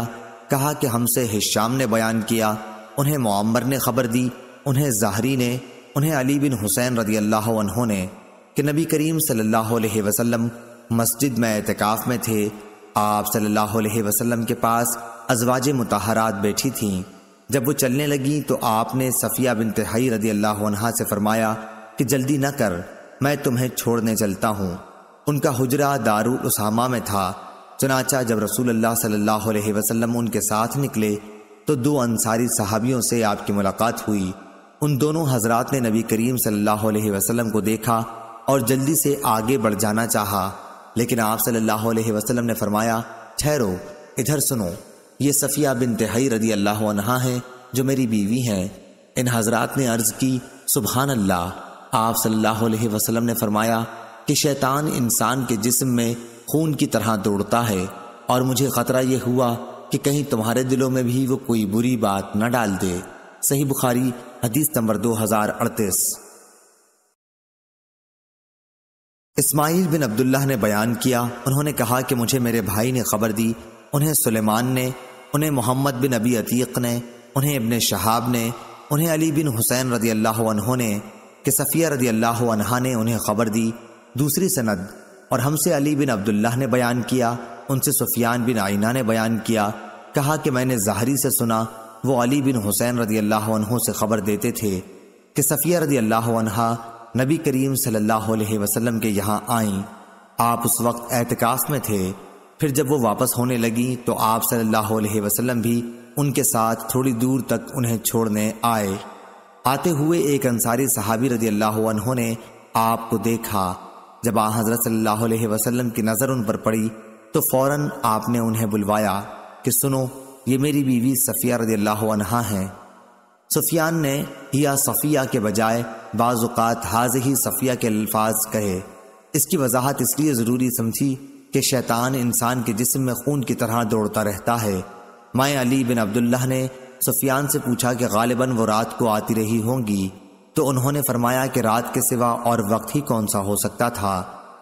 कहा कि हमसे हिशाम ने बयान किया उन्हें मोम्मर ने खबर दी उन्हें जाहरी ने उन्हें अली बिन हुसैन रदी अल्लाह ने कि नबी करीम सल्लल्लाहु अलैहि वसल्लम मस्जिद में एतकाफ़ में थे आप सल्लल्लाहु अलैहि वसल्लम के पास अजवाज मतहरात बैठी थीं जब वो चलने लगी तो आपने सफ़िया बिन तहई रदी अल्लाह से फ़रमाया कि जल्दी न कर मैं तुम्हें छोड़ने चलता हूँ उनका हुजरा दारुल उसामा में था चनाचा जब रसूल सल्लल्लाहु अलैहि वसल्लम उनके साथ निकले तो दो अंसारी सहाबियों से आपकी मुलाकात हुई उन दोनों हजरात ने नबी करीम सल्लल्लाहु अलैहि वसल्लम को देखा और जल्दी से आगे बढ़ जाना चाहा लेकिन आप सल्लल्लाहु अलैहि वसल्लम ने फरमाया ठहरो इधर सुनो ये सफ़िया बिन तहई रदी अल्लाह हैं जो मेरी बीवी हैं इन हजरात ने अर्ज़ की सुबहान अल्लाह आप सल्लल्लाहु अलैहि वसल्लम ने फरमाया कि शैतान इंसान के जिस्म में खून की तरह दौड़ता है और मुझे ख़तरा यह हुआ कि कहीं तुम्हारे दिलों में भी वो कोई बुरी बात न डाल दे सही बुखारी हदीस नंबर दो हजार अड़तीस इस्माइल बिन अब्दुल्ला ने बयान किया उन्होंने कहा कि मुझे मेरे भाई ने खबर दी उन्हें सुलेमान ने उन्हें मोहम्मद बिन अबी अतीक ने उन्हें इबन शहाब ने उन्हें अली बिन हुसैन रदी अल्लाह ने कि सफ़िया रदी अल्लाह ने उन्हें खबर दी दूसरी सनद और हमसे अली बिन अब्दुल्लाह ने बयान किया उनसे सुफियान बिन आइना ने बयान किया कहा कि मैंने जहरी से सुना वो अली बिन हुसैन रदी अल्लाह से खबर देते थे कि सफ़िया रदी अल्लाह नबी करीम सल्लल्लाहु अलैहि वसल्लम के यहाँ आईं आप उस वक्त एहतिकाफ में थे फिर जब वो वापस होने लगी तो आप सल्लल्लाहु अलैहि वसल्लम भी उनके साथ थोड़ी दूर तक उन्हें छोड़ने आए आते हुए एक अंसारी सहाबी रदी अल्लाह ने आपको देखा जब आ हजरत वसल्लम की नज़र उन पर पड़ी तो फौरन आपने उन्हें बुलवाया कि सुनो ये मेरी बीवी सफ़िया रदी अल्लाह है ने या सफ़िया के बजाय बाज़ात हाज ही सफ़िया के अल्फाज कहे इसकी वजाहत इसलिए ज़रूरी समझी कि शैतान इंसान के जिसम में खून की तरह दौड़ता रहता है माए अली बिन अब्दुल्ला ने सफियान से पूछा कि गालिबा वो रात को आती रही होंगी तो उन्होंने फरमाया कि रात के सिवा और वक्त ही कौन सा हो सकता था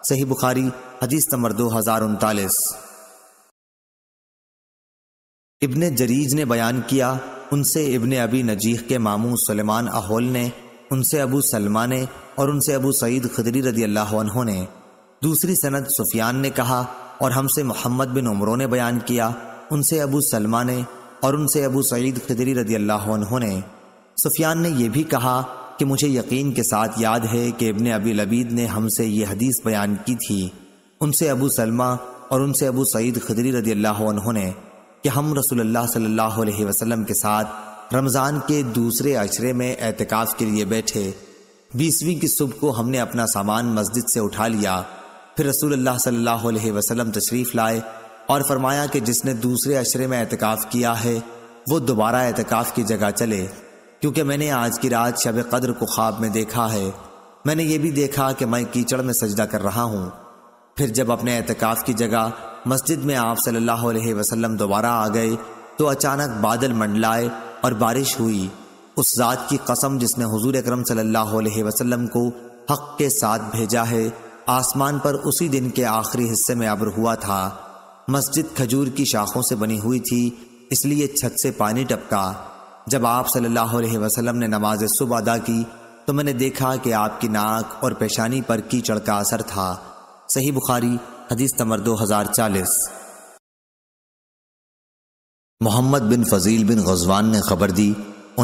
सही बुखारी हदीस नंबर दो हजार उनतालीस इबन जरीज ने बयान किया उनसे इबन अबी नजीह के मामू सलेमान अहोल ने उनसे अबू सलमा ने और उनसे अबू सईद खदरी रदी अल्लाह ने दूसरी सनद सुफियान ने कहा और हमसे मोहम्मद बिन उमरों ने बयान किया उनसे अबू सलमा ने और उनसे अबू सईद खदरी रदी अल्लाह ने सुफियान ने यह भी कहा कि मुझे यकीन के साथ याद है कि इबन अबी लबीद ने हमसे यह हदीस बयान की थी उनसे अबू सलमा और उनसे अबू सईद खदरी रदी अल्लाह ने कि हम रसोल्ला सल्लल्लाहु अलैहि वसल्लम के साथ रमज़ान के दूसरे अशरे में एहतिकाफ़ के लिए बैठे बीसवीं की सुबह को हमने अपना सामान मस्जिद से उठा लिया फिर रसोल्ला सल्लल्लाहु अलैहि वसल्लम तशरीफ़ लाए और फरमाया कि जिसने दूसरे अशरे में एहतिकाफ़ किया है वो दोबारा एहतिकाफ़ की जगह चले क्योंकि मैंने आज की रात शब कद्र को ख्वाब में देखा है मैंने ये भी देखा कि मैं कीचड़ में सजदा कर रहा हूँ फिर जब अपने एहतिकाफ की जगह मस्जिद में आप सल्लल्लाहु अलैहि वसल्लम दोबारा आ गए तो अचानक बादल मंडलाए और बारिश हुई उस ज़ात की कसम जिसने हुजूर अकरम सल्लल्लाहु अलैहि वसल्लम को हक के साथ भेजा है आसमान पर उसी दिन के आखिरी हिस्से में अब्र हुआ था मस्जिद खजूर की शाखों से बनी हुई थी इसलिए छत से पानी टपका जब आप सल्लल्लाहु अलैहि वसल्लम ने नमाज सुबह अदा की तो मैंने देखा कि आपकी नाक और पेशानी पर कीचड़ का असर था सही बुखारी हदीस नंबर दो हजार चालीस मोहम्मद बिन फजील बिन गजवान ने खबर दी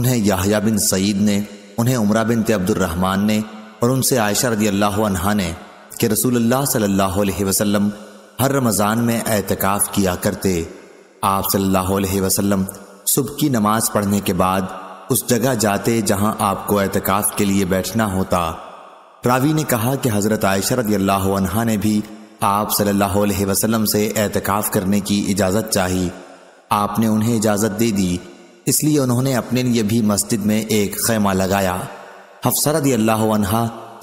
उन्हें याहिया बिन सईद ने उन्हें उमरा बिन अब्दुलरहमान ने और उनसे आयशा रदी अल्लाह ने कि रसूल सल्लल्लाहु अलैहि वसल्लम हर रमज़ान में एतकाफ़ किया करते आप सल्लल्लाहु अलैहि वसल्लम सुबह की नमाज पढ़ने के बाद उस जगह जाते जहां आपको एहतिकाफ के लिए बैठना होता रावी ने कहा कि हज़रत आयशा रदी ने भी आप सल्लल्लाहु अलैहि वसल्लम से एहतिकाफ करने की इजाज़त चाही आपने उन्हें इजाज़त दे दी इसलिए उन्होंने अपने लिए भी मस्जिद में एक खैमा लगाया हफ्सा रदी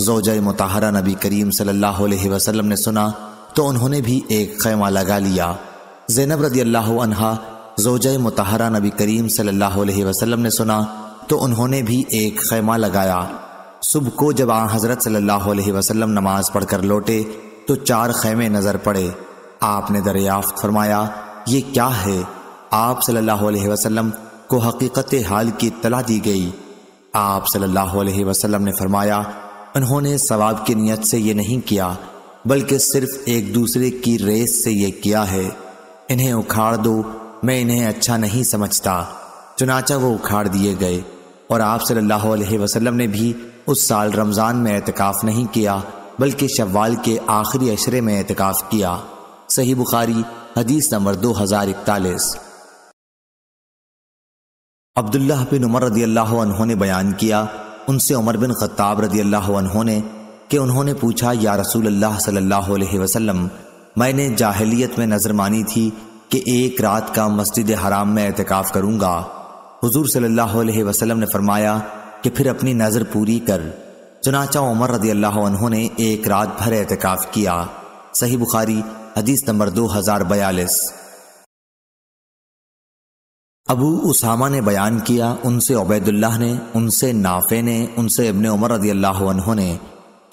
जोज मतहरा नबी करीम सल्लल्लाहु अलैहि वसल्लम ने सुना तो उन्होंने भी एक खैमा लगा लिया जैनब रदी अल्लाह जोज मतहरा नबी करीम सल्लल्लाहु अलैहि वसल्लम ने सुना तो उन्होंने भी एक खैमा लगाया सुबह को जब आ हज़रत सल्लल्लाहु अलैहि वसल्लम नमाज पढ़कर लौटे तो चार खैमे नज़र पड़े आपने दरियाफ्त फरमाया ये क्या है आप सल्लल्लाहु अलैहि वसल्लम को हकीकत हाल की तला दी गई आप सल्लल्लाहु अलैहि वसल्लम ने फरमाया उन्होंने सवाब की नीयत से ये नहीं किया बल्कि सिर्फ एक दूसरे की रेस से ये किया है इन्हें उखाड़ दो मैं इन्हें अच्छा नहीं समझता चुनाचा वो उखाड़ दिए गए और आप सल्लल्लाहु अलैहि वसल्लम ने भी उस साल रमज़ान में एतकाफ़ नहीं किया बल्कि शवाल के आखिरी अशरे में एतकाफ़ किया सही बुखारी हदीस नंबर दो हज़ार इकतालीस अब्दुल्ला बिन उमर रदी अल्लाह ने बयान किया उनसे उमर बिन खत्ताब रदी अल्लाह ने कि उन्होंने पूछा या रसूल अल्लाह सल्लल्लाहु अलैहि वसल्लम मैंने जाहिलियत में नज़र मानी थी कि एक रात का मस्जिद हराम में एहतिकाफ करूंगा हुजूर सल्लल्लाहु अलैहि वसल्लम ने फरमाया कि फिर अपनी नज़र पूरी कर चुनाचा उमर रदी अल्लाह ने एक रात भर एहतिकाफ किया सही बुखारी हदीस नंबर दो हज़ार बयालीस अबू उसामा ने बयान किया उनसे उबैदुल्लाह ने उनसे नाफे ने उनसे इबन उमर रदी अल्लाह ने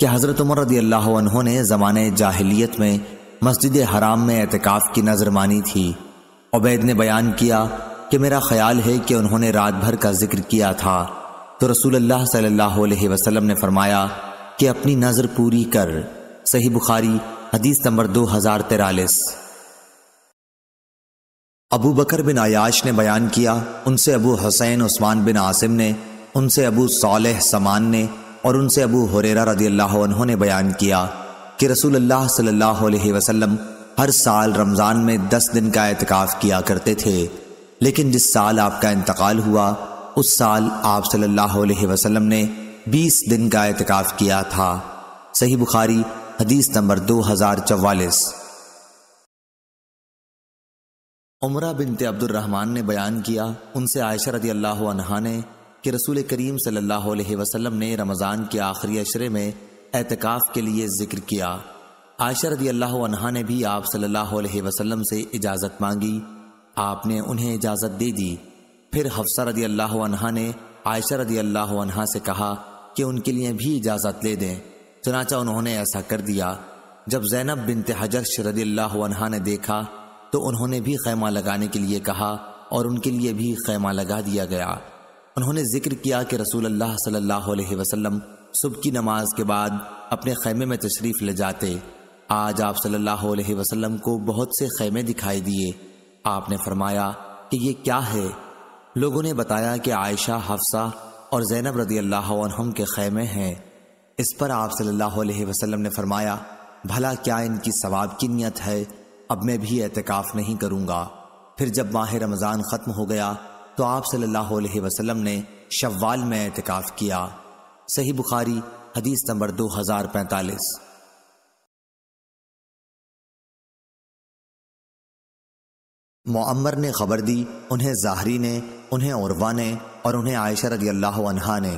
कि हज़रत उमर रदी अल्लाह ने ज़माने जाहिलियत में मस्जिद हराम में एहतिकाफ़ की मानी थी उबैद ने बयान किया कि मेरा ख्याल है कि उन्होंने रात भर का जिक्र किया था तो रसूल सल्लल्लाहु अलैहि वसल्लम ने फरमाया कि अपनी नज़र पूरी कर सही बुखारी हदीस नंबर दो हज़ार तिरालीस अबू बकर बिन आयाश ने बयान किया उनसे अबू हसैन उस्मान बिन आसिम ने उनसे अबू सालह समान ने और उनसे अबू हुरेरा रदी अल्लाह ने बयान किया कि रसूल अल्लाह सल्लल्लाहु अलैहि वसल्लम हर साल रमज़ान में दस दिन का एहतिकाफ किया करते थे लेकिन जिस साल आपका इंतकाल हुआ उस साल आप सल्लल्लाहु अलैहि वसल्लम ने बीस दिन का एहतिकाफ किया था सही बुखारी हदीस नंबर दो हज़ार चवालीस उमरा बिनते अब्दुलरहमान ने बयान किया उनसे आयशा रदी अल्लाह ने कि रसूल करीम सल्लल्लाहु अलैहि वसल्लम ने रमज़ान के आखिरी अशरे में एतकाफ़ के लिए जिक्र किया आयशा रदी अल्लाह ने भी आप सल्लल्लाहु अलैहि वसल्लम से इजाज़त मांगी आपने उन्हें इजाज़त दे दी फिर हफ्सा रदी अल्लाह ने आयशा रदी अल्लाह से कहा कि उनके लिए भी इजाज़त ले दें चनाचा उन्होंने ऐसा कर दिया जब जैनब बिन हजरश रदी अल्लाह ने देखा तो उन्होंने भी खैमा लगाने के लिए कहा और उनके लिए भी खैमा लगा दिया गया उन्होंने जिक्र किया कि रसूल अल्लाह सल्लल्लाहु अलैहि वसल्लम सुबह की नमाज के बाद अपने खैमे में तशरीफ़ ले जाते आज आप सल्लल्लाहु अलैहि वसल्लम को बहुत से खैमे दिखाई दिए आपने फरमाया कि ये क्या है लोगों ने बताया कि आयशा हफ्सा और जैनब रदी अल्लाह के खैमे हैं इस पर आप सल्लल्लाहु अलैहि वसल्लम ने फरमाया भला क्या इनकी सवाब की नियत है अब मैं भी एहतिकाफ नहीं करूँगा फिर जब माह रमज़ान ख़त्म हो गया तो आप सल्लल्लाहु अलैहि वसल्लम ने शव्वाल में एहतिकाफ किया सही बुखारी हदीस नंबर दो हजार पैंतालीस मम्मर ने खबर दी उन्हें जाहरी ने उन्हें औरवा ने और उन्हें आयशा रदी अल्लाह अनहा ने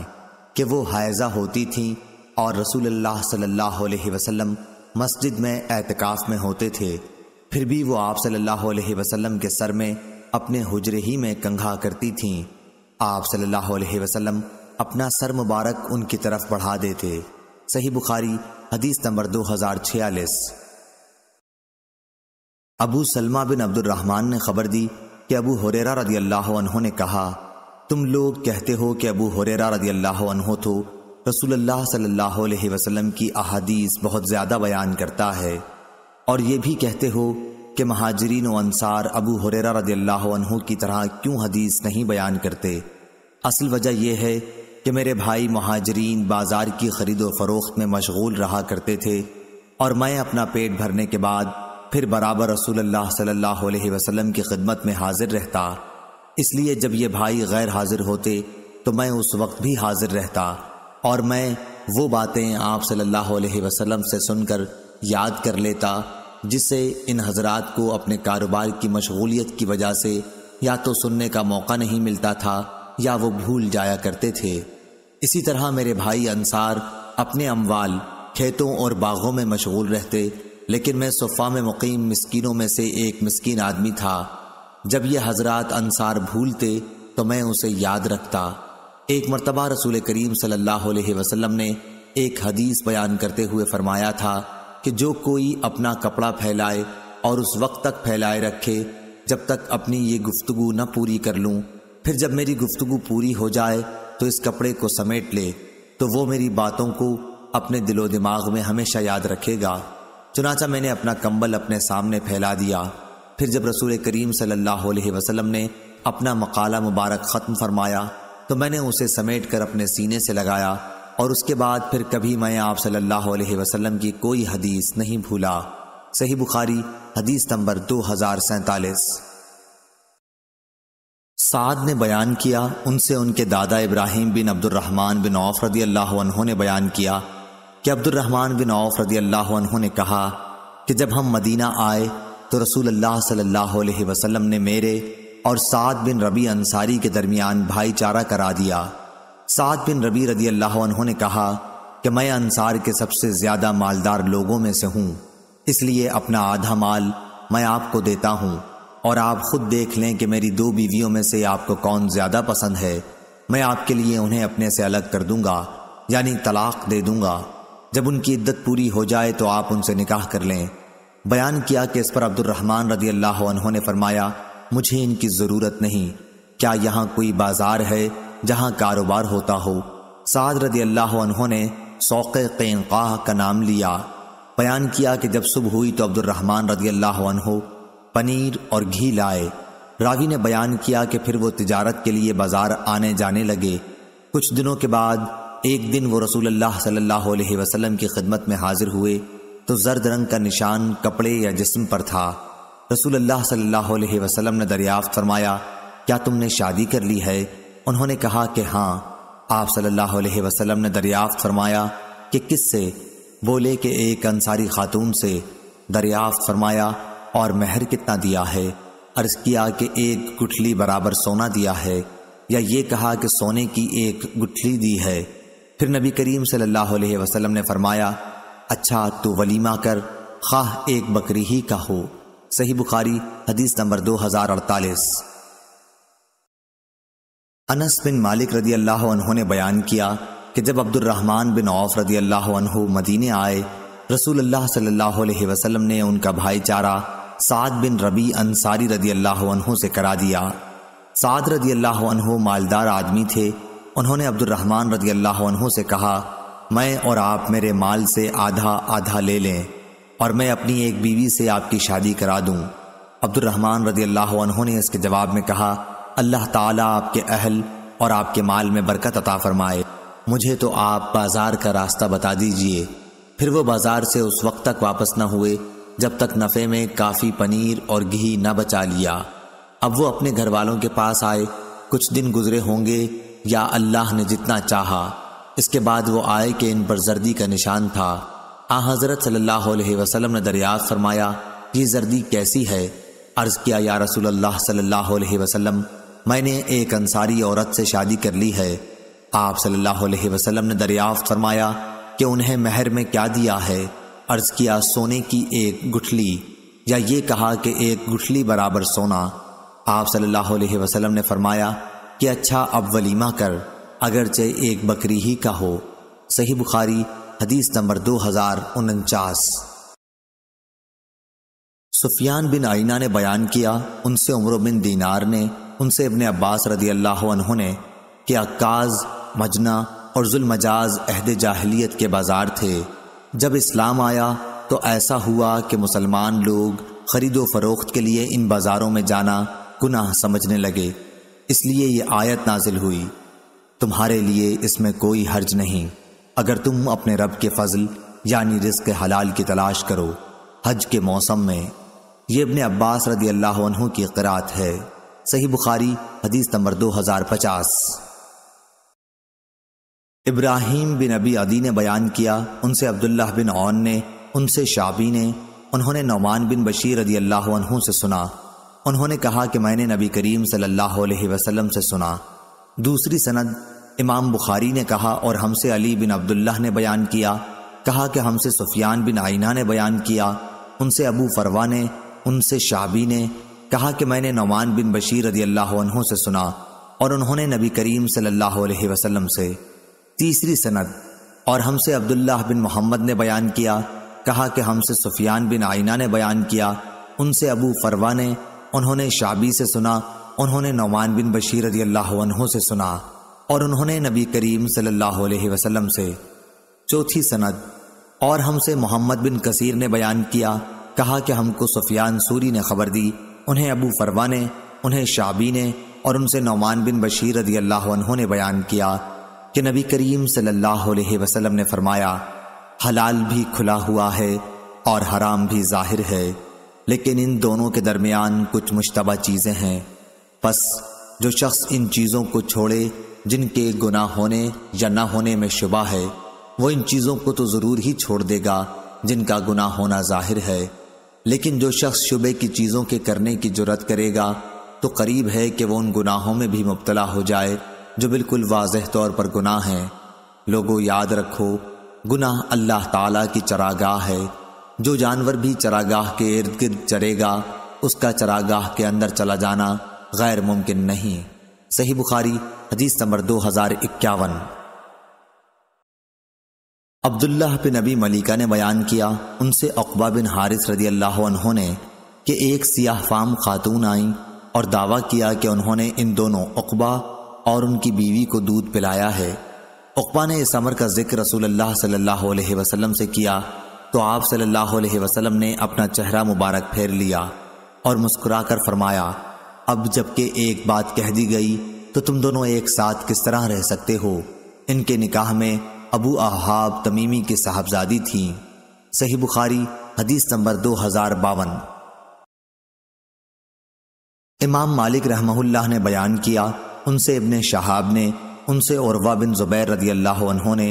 कि वो हायजा होती थीं और रसूल अल्लाह सल्लल्लाहु अलैहि वसल्लम मस्जिद में एतकाफ़ में होते थे फिर भी वो आप सल्लल्लाहु अलैहि वसल्लम के सर में अपने हुजरे ही में कंघा करती थीं आप सल्लल्लाहु अलैहि वसल्लम अपना सर मुबारक उनकी तरफ बढ़ा देते सही बुखारी हदीस नंबर दो हजार छियालीस अबू सलमा बिन अब्दुलरहमान ने खबर दी कि अबू हुरेरा रदी अल्लाह ने कहा तुम लोग कहते हो कि अबू हुरेरा रदी अल्लाह तो रसूलुल्लाह सल्लल्लाहु अलैहि वसल्लम की अहादीस बहुत ज़्यादा बयान करता है और ये भी कहते हो कि महाजरीन अंसार अबू हुरेरा रदी अल्लाह की तरह क्यों हदीस नहीं बयान करते असल वजह यह है कि मेरे भाई महाजरीन बाज़ार की ख़रीदो फरोख्त में मशगूल रहा करते थे और मैं अपना पेट भरने के बाद फिर बराबर रसूल सल्लल्लाहु अलैहि वसल्लम की खिदमत में हाजिर रहता इसलिए जब ये भाई गैर हाजिर होते तो मैं उस वक्त भी हाजिर रहता और मैं वो बातें आप सल्लल्लाहु अलैहि वसल्लम से सुनकर याद कर लेता जिससे इन हजरात को अपने कारोबार की मशगूलियत की वजह से या तो सुनने का मौका नहीं मिलता था या वो भूल जाया करते थे इसी तरह मेरे भाई अंसार अपने अमवाल खेतों और बागों में मशगूल रहते लेकिन मैं सोफा में मुकीम मस्किनों में से एक मस्किन आदमी था जब ये हजरत अंसार भूलते तो मैं उसे याद रखता एक मरतबा रसूल करीम सल्लल्लाहु ने एक हदीस बयान करते हुए फरमाया था कि जो कोई अपना कपड़ा फैलाए और उस वक्त तक फैलाए रखे जब तक अपनी ये गुफ्तु न पूरी कर लूँ फिर जब मेरी गुफ्तगु पूरी हो जाए तो इस कपड़े को समेट ले तो वो मेरी बातों को अपने दिलो दिमाग में हमेशा याद रखेगा चुनाचा मैंने अपना कंबल अपने सामने फैला दिया फिर जब रसूल करीम सल्लल्लाहु अलैहि वसल्लम ने अपना मकाला मुबारक ख़त्म फरमाया तो मैंने उसे समेट कर अपने सीने से लगाया और उसके बाद फिर कभी मैं आप सल्लल्लाहु अलैहि वसल्लम की कोई हदीस नहीं भूला सही बुखारी हदीस नंबर दो हज़ार साद ने बयान किया उनसे उनके दादा इब्राहिम बिन अब्दुलरहमान बिन औफ रदी अल्लाह ने बयान किया कि अब्दुलरहमान बिन औफ रदी अल्लाह ने कहा कि जब हम मदीना आए तो रसूल अल्लाह सल्लल्लाहु अलैहि वसल्लम ने मेरे और साद बिन रबी अंसारी के दरमियान भाईचारा करा दिया साद बिन रबी रदी अल्लाह ने कहा कि मैं अनसार के सबसे ज़्यादा मालदार लोगों में से हूँ इसलिए अपना आधा माल मैं आपको देता हूँ और आप खुद देख लें कि मेरी दो बीवियों में से आपको कौन ज़्यादा पसंद है मैं आपके लिए उन्हें अपने से अलग कर दूंगा यानी तलाक दे दूंगा जब उनकी इद्दत पूरी हो जाए तो आप उनसे निकाह कर लें बयान किया कि इस पर अब्दुलरहमान रदी अल्लाह ने फरमाया मुझे इनकी ज़रूरत नहीं क्या यहाँ कोई बाजार है जहाँ कारोबार होता हो साद रदी अल्लाह ने शौक कैनकाह का नाम लिया बयान किया कि जब सुबह हुई तो अब्दुलरहमान रदी अल्लाह पनीर और घी लाए रावी ने बयान किया कि फिर वो तिजारत के लिए बाजार आने जाने लगे कुछ दिनों के बाद एक दिन वो रसूल अल्लाह सल्लल्लाहु अलैहि वसल्लम की खिदमत में हाजिर हुए तो जर्द रंग का निशान कपड़े या जिस्म पर था रसूल अल्लाह सल्लल्लाहु अलैहि वसल्लम ने दरियाफ्त फरमाया क्या तुमने शादी कर ली है उन्होंने कहा कि हाँ आप सल्लल्लाहु अलैहि वसल्लम ने दरियाफ्त फरमाया कि किस से बोले कि एक अंसारी खातून से दरियाफ्त फरमाया और मेहर कितना दिया है अर्ज किया कि एक गुठली बराबर सोना दिया है या ये कहा कि सोने की एक गुठली दी है फिर नबी करीम सल्लल्लाहु अलैहि वसल्लम ने फरमाया अच्छा तो वलीमा कर खाह एक बकरी ही का हो सही बुखारी हदीस नंबर दो हजार अड़तालीस अनस बिन मालिक रदी अल्लाह ने बयान किया कि जब अब्दुलरहमान बिन औफ रदी अल्लाह मदीने आए रसूल अल्लाह सल्लल्लाहु अलैहि वसल्लम ने उनका भाईचारा साद बिन रबी अंसारी रदी अल्लाह से करा दिया साद रदी अल्लाह मालदार आदमी थे उन्होंने अब्दुलरहमान रदी अल्लाह से कहा मैं और आप मेरे माल से आधा आधा ले लें और मैं अपनी एक बीवी से आपकी शादी करा दूं अब्दुलरहमान रदी अल्लाह ने इसके जवाब में कहा अल्लाह ताला आपके अहल और आपके माल में बरकत अता फरमाए मुझे तो आप बाज़ार का रास्ता बता दीजिए फिर वो बाज़ार से उस वक्त तक वापस न हुए जब तक नफ़े में काफ़ी पनीर और घी न बचा लिया अब वो अपने घर वालों के पास आए कुछ दिन गुजरे होंगे या अल्लाह ने जितना चाहा इसके बाद वो आए कि इन पर जर्दी का निशान था आ हज़रत सल्लल्लाहु अलैहि वसल्लम ने दरियात फरमाया ये जर्दी कैसी है अर्ज़ किया या रसूल अल्लाह सल्लल्लाहु अलैहि वसल्लम मैंने एक अंसारी औरत से शादी कर ली है आप सल्लल्लाहु अलैहि वसल्लम ने दरियाफ्त फरमाया कि उन्हें महर में क्या दिया है अर्ज किया सोने की एक गुठली या ये कहा कि एक गुठली बराबर सोना आप सल्लल्लाहु अलैहि वसल्लम ने फरमाया कि अच्छा अब वलीमा कर अगरचे एक बकरी ही का हो सही बुखारी हदीस नंबर दो हजार उनचास सुफियान बिन आइना ने बयान किया उनसे उम्र बिन दीनार ने उनसे अपने अब्बास रदी अल्लाह ने कि अक्काज मजना और जुलमजाज अहद जाहलीत के बाजार थे जब इस्लाम आया तो ऐसा हुआ कि मुसलमान लोग खरीदो फरोख्त के लिए इन बाज़ारों में जाना गुनाह समझने लगे इसलिए ये आयत नाजिल हुई तुम्हारे लिए इसमें कोई हर्ज नहीं अगर तुम अपने रब के फजल यानी रिस्क हलाल की तलाश करो हज के मौसम में ये अपने अब्बास रदी अल्लाह की क़रात है सही बुखारी हदीस नंबर दो हज़ार पचास इब्राहिम बिन अबी अदी ने बयान किया उनसे अब्दुल्ला बिन ओन ने उनसे शाबी ने उन्होंने नौमान बिन बशीर अदी अल्लाह से सुना उन्होंने कहा कि मैंने नबी करीम सल्लल्लाहु अलैहि वसल्लम से सुना दूसरी सनद इमाम बुखारी ने कहा और हमसे अली बिन अब्दुल्ला ने बयान किया कहा कि हमसे सुफियान बिन आइना ने बयान किया उनसे अबू फरवा ने उनसे शाबी ने कहा कि मैंने नौमान बिन बशीर रदी अल्लाह से सुना और उन्होंने नबी करीम सल्लल्लाहु अलैहि वसल्लम से तीसरी सनद और हमसे अब्दुल्लाह बिन मोहम्मद ने बयान किया कहा कि हमसे सुफियान बिन आइना ने बयान किया उनसे अबू फरवा ने उन्होंने शाबी से सुना उन्होंने नौमान बिन बशीर रजी अल्लाह से सुना और उन्होंने नबी करीम सल्लल्लाहु अलैहि वसल्लम से चौथी सनद और हमसे मोहम्मद बिन कसीर ने बयान किया कहा कि हमको सुफियान सूरी ने खबर दी उन्हें अबू फरवा ने उन्हें शाबी ने और उनसे नौमान बिन बशीर रजी अल्लाह ने बयान किया कि नबी करीम सल्लल्लाहु अलैहि वसल्लम ने फरमाया हलाल भी खुला हुआ है और हराम भी जाहिर है लेकिन इन दोनों के दरमियान कुछ मुशतबा चीज़ें हैं बस जो शख्स इन चीज़ों को छोड़े जिनके गुना होने या ना होने में शुबा है वो इन चीज़ों को तो ज़रूर ही छोड़ देगा जिनका गुना होना जाहिर है लेकिन जो शख्स शुबे की चीज़ों के करने की जरूरत करेगा तो करीब है कि वो उन गुनाहों में भी मुबतला हो जाए जो बिल्कुल वाजह तौर पर गुनाह है लोगों याद रखो गुनाह अल्लाह ताला की चरागाह है जो जानवर भी चरागाह के इर्द गिर्द चरेगा उसका चरागाह के अंदर चला जाना गैर मुमकिन नहीं सही बुखारी हदीस नंबर दो हजार इक्यावन अब्दुल्लाह बिन नबी मलिका ने बयान किया उनसे अकबा बिन हारिस रदी अल्लाह ने कि एक सियाह फाम खातून आई और दावा किया कि उन्होंने इन दोनों अकबा और उनकी बीवी को दूध पिलाया है उकबा ने इस अमर का जिक्र रसूल अल्लाह सल्लल्लाहु अलैहि वसल्लम से किया तो आप सल्लल्लाहु अलैहि वसल्लम ने अपना चेहरा मुबारक फेर लिया और मुस्कुराकर फरमाया अब जबकि एक बात कह दी गई तो तुम दोनों एक साथ किस तरह रह सकते हो इनके निकाह में अबू अहाब तमीमी की साहबजादी थी सही बुखारी हदीस नंबर दो हजार बावन इमाम मालिक रहमहुल्लाह ने बयान किया उनसे इबन शहाब ने उनसे और बिन ज़ुबैर रदी अल्लाह ने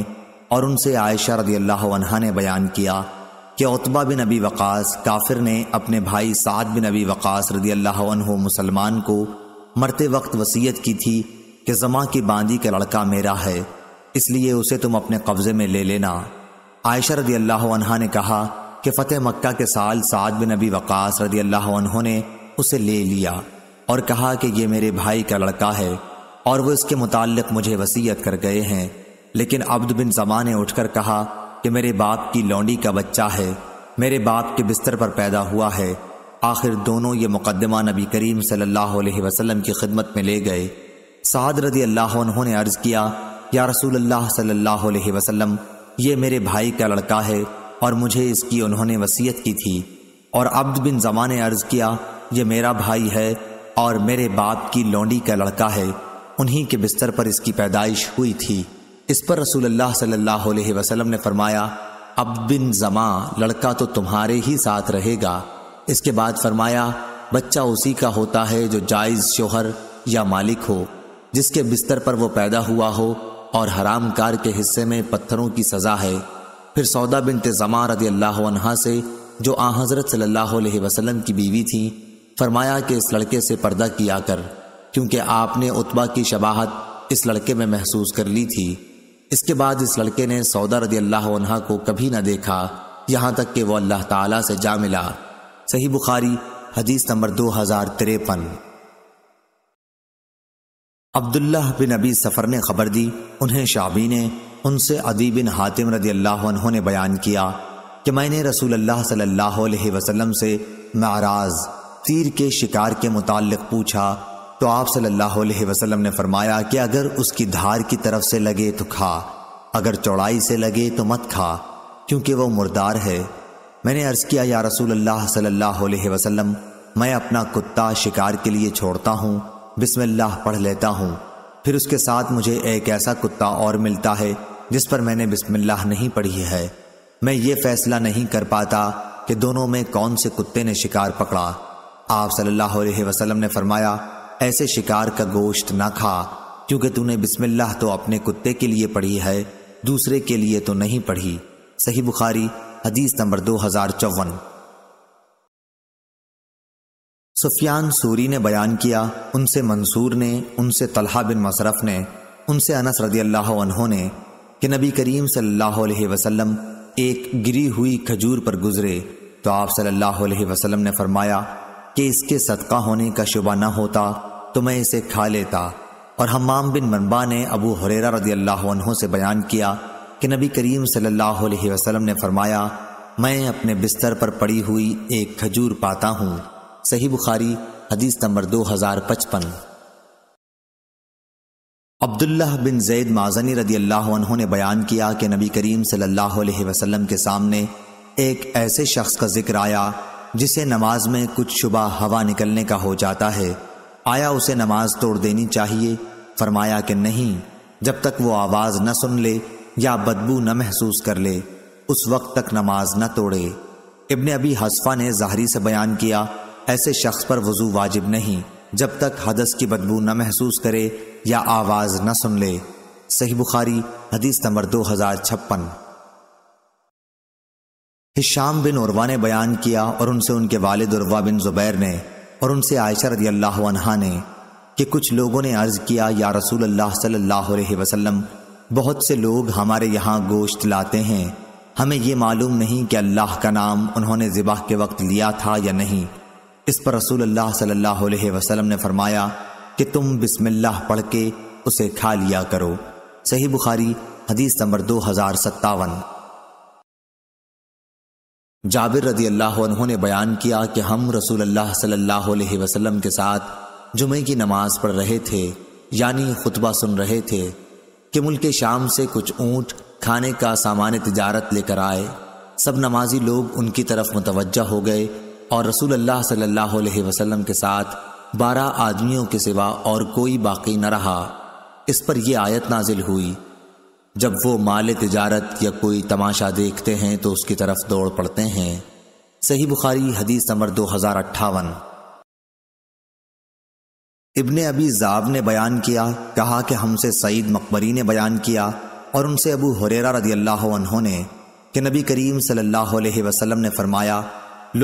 और उनसे आयशा रदी अल्लाह ने बयान किया कि उतबा बिन अबी वक़ास काफिर ने अपने भाई साद बिन अबी वक़ास रदी अल्लाह मुसलमान को मरते वक्त वसीयत की थी कि जमा की बांदी का लड़का मेरा है इसलिए उसे तुम अपने कब्ज़े में ले लेना आयशा रदी अल्लाह ने कहा कि फ़तेह मक्का के साल साद बिन अबी वक़ास रदी अल्लाह ने उसे ले लिया और कहा कि ये मेरे भाई का लड़का है और वो इसके मुतालिक मुझे वसीयत कर गए हैं लेकिन अब्द बिन जमा ने उठकर कहा कि मेरे बाप की लौंडी का बच्चा है मेरे बाप के बिस्तर पर पैदा हुआ है आखिर दोनों ये मुकदमा नबी करीम सल्लल्लाहु अलैहि वसल्लम की खिदमत में ले गए साद रदी अल्लाह उन्होंने अर्ज किया या रसूल अल्लाह सल्लल्लाहु अलैहि वसल्लम ये मेरे भाई का लड़का है और मुझे इसकी उन्होंने वसीयत की थी और अब्द बिन जमा ने अर्ज किया ये मेरा भाई है और मेरे बाप की लौंडी का लड़का है उन्हीं के बिस्तर पर इसकी पैदाइश हुई थी इस पर रसूल अल्लाह सल्लल्लाहु अलैहि वसल्लम ने फरमाया अब बिन जमा लड़का तो तुम्हारे ही साथ रहेगा इसके बाद फरमाया बच्चा उसी का होता है जो जायज़ शोहर या मालिक हो जिसके बिस्तर पर वो पैदा हुआ हो और हराम कार के हिस्से में पत्थरों की सज़ा है फिर सौदा बिन जमा रदी अल्लाह से जो आ हज़रत सल्लल्लाहु अलैहि की बीवी थीं फरमाया कि इस लड़के से पर्दा किया कर क्योंकि आपने उतबा की शबाहत इस लड़के में महसूस कर ली थी इसके बाद इस लड़के ने सौदा रदी अल्लाह को कभी ना देखा यहाँ तक कि वो अल्लाह ताला से जा मिला सही बुखारी हदीस नंबर दो हजार तिरपन अब्दुल्लाह बिन अबी सफ़र ने खबर दी उन्हें शाबी ने उनसे अदी बिन हातिम रदी अल्लाह ने बयान किया कि मैंने रसूल अल्लाह सल्लल्लाहु अलैहि वसल्लम से नाराज़ तीर के शिकार के मुतालिक पूछा तो आप सल्लल्लाहु अलैहि वसल्लम ने फरमाया कि अगर उसकी धार की तरफ से लगे तो खा अगर चौड़ाई से लगे तो मत खा क्योंकि वो मुर्दार है मैंने अर्ज़ किया या रसूल अल्लाह सल्लल्लाहु अलैहि वसल्लम मैं अपना कुत्ता शिकार के लिए छोड़ता हूँ बिस्मिल्लाह पढ़ लेता हूँ फिर उसके साथ मुझे एक ऐसा कुत्ता और मिलता है जिस पर मैंने बिस्मिल्लाह नहीं पढ़ी है मैं ये फैसला नहीं कर पाता कि दोनों में कौन से कुत्ते ने शिकार पकड़ा आप सल्लल्लाहु अलैहि वसल्लम ने फरमाया ऐसे शिकार का गोश्त ना खा क्योंकि तूने बिस्मिल्लाह तो अपने कुत्ते के लिए पढ़ी है दूसरे के लिए तो नहीं पढ़ी सही बुखारी हदीस नंबर दो हजार चौवन सुफियान सूरी ने बयान किया उनसे मंसूर ने उनसे तलहा बिन मशरफ ने उनसे अनस रदी अल्लाह ने कि नबी करीम सल्लल्लाहु अलैहि वसल्लम एक गिरी हुई खजूर पर गुजरे तो आप सल्लल्लाहु अलैहि वसल्लम ने फरमाया कि इसके सदका होने का शुबा न होता तो मैं इसे खा लेता और हमाम बिन मनबा ने अबू हुरेरा रदी अल्लाह से बयान किया कि नबी करीम सल्लल्लाहु अलैहि वसल्लम ने फरमाया मैं अपने बिस्तर पर पड़ी हुई एक खजूर पाता हूँ सही बुखारी हदीस नंबर दो हजार पचपन अब्दुल्ला बिन जैद माजनी रदी अल्लाह ने बयान किया कि नबी करीम सल्लल्लाहु अलैहि वसल्लम के सामने एक ऐसे शख्स का जिक्र आया जिसे नमाज में कुछ शुबा हवा निकलने का हो जाता है आया उसे नमाज तोड़ देनी चाहिए फरमाया कि नहीं जब तक वो आवाज़ न सुन ले या बदबू न महसूस कर ले उस वक्त तक नमाज न तोड़े इब्ने अबी हसफा ने ज़ाहरी से बयान किया ऐसे शख्स पर वजू वाजिब नहीं जब तक हदस की बदबू न महसूस करे या आवाज़ न सुन ले सही बुखारी हदीस नंबर दो हज़ार छप्पन हिशाम बिन उर्वा ने बयान किया और उनसे उनके वालिद उर्वा बिन जुबैर ने और उनसे आयशा रदी अल्लाह अनहा ने कि कुछ लोगों ने अर्ज़ किया या रसूल अल्लाह सल्लल्लाहु अलैहि वसल्लम बहुत से लोग हमारे यहाँ गोश्त लाते हैं हमें ये मालूम नहीं कि अल्लाह का नाम उन्होंने ज़िबाह के वक्त लिया था या नहीं इस पर रसूल अल्लाह सल्लल्लाहु अलैहि वसल्लम ने फरमाया कि तुम बिस्मिल्लाह पढ़ के उसे खा लिया करो सही बुखारी हदीस नंबर दो हज़ार सत्तावन जाबिर रदी अल्लाह उन्होंने बयान किया कि हम रसूल अल्लाह सल्लल्लाहु अलैहि वसल्लम के साथ जुमे की नमाज पढ़ रहे थे यानी खुतबा सुन रहे थे कि मुल्क शाम से कुछ ऊँट खाने का सामान तजारत लेकर आए सब नमाजी लोग उनकी तरफ मुतवजा हो गए और रसूल अल्लाह सल्लल्लाहु अलैहि वसल्लम के साथ बारह आदमियों के सिवा और कोई बाकी न रहा इस पर यह आयत नाजिल हुई जब वो माल तजारत या कोई तमाशा देखते हैं तो उसकी तरफ दौड़ पड़ते हैं सही बुखारी हदीस नंबर दो हज़ार अट्ठावन इबन अबी जाब ने बयान किया कहा कि हमसे सईद मकबरी ने बयान किया और उनसे अबू हुरेरा रदी अल्लाह ने कि नबी करीम सल्लल्लाहु अलैहि वसल्लम ने फरमाया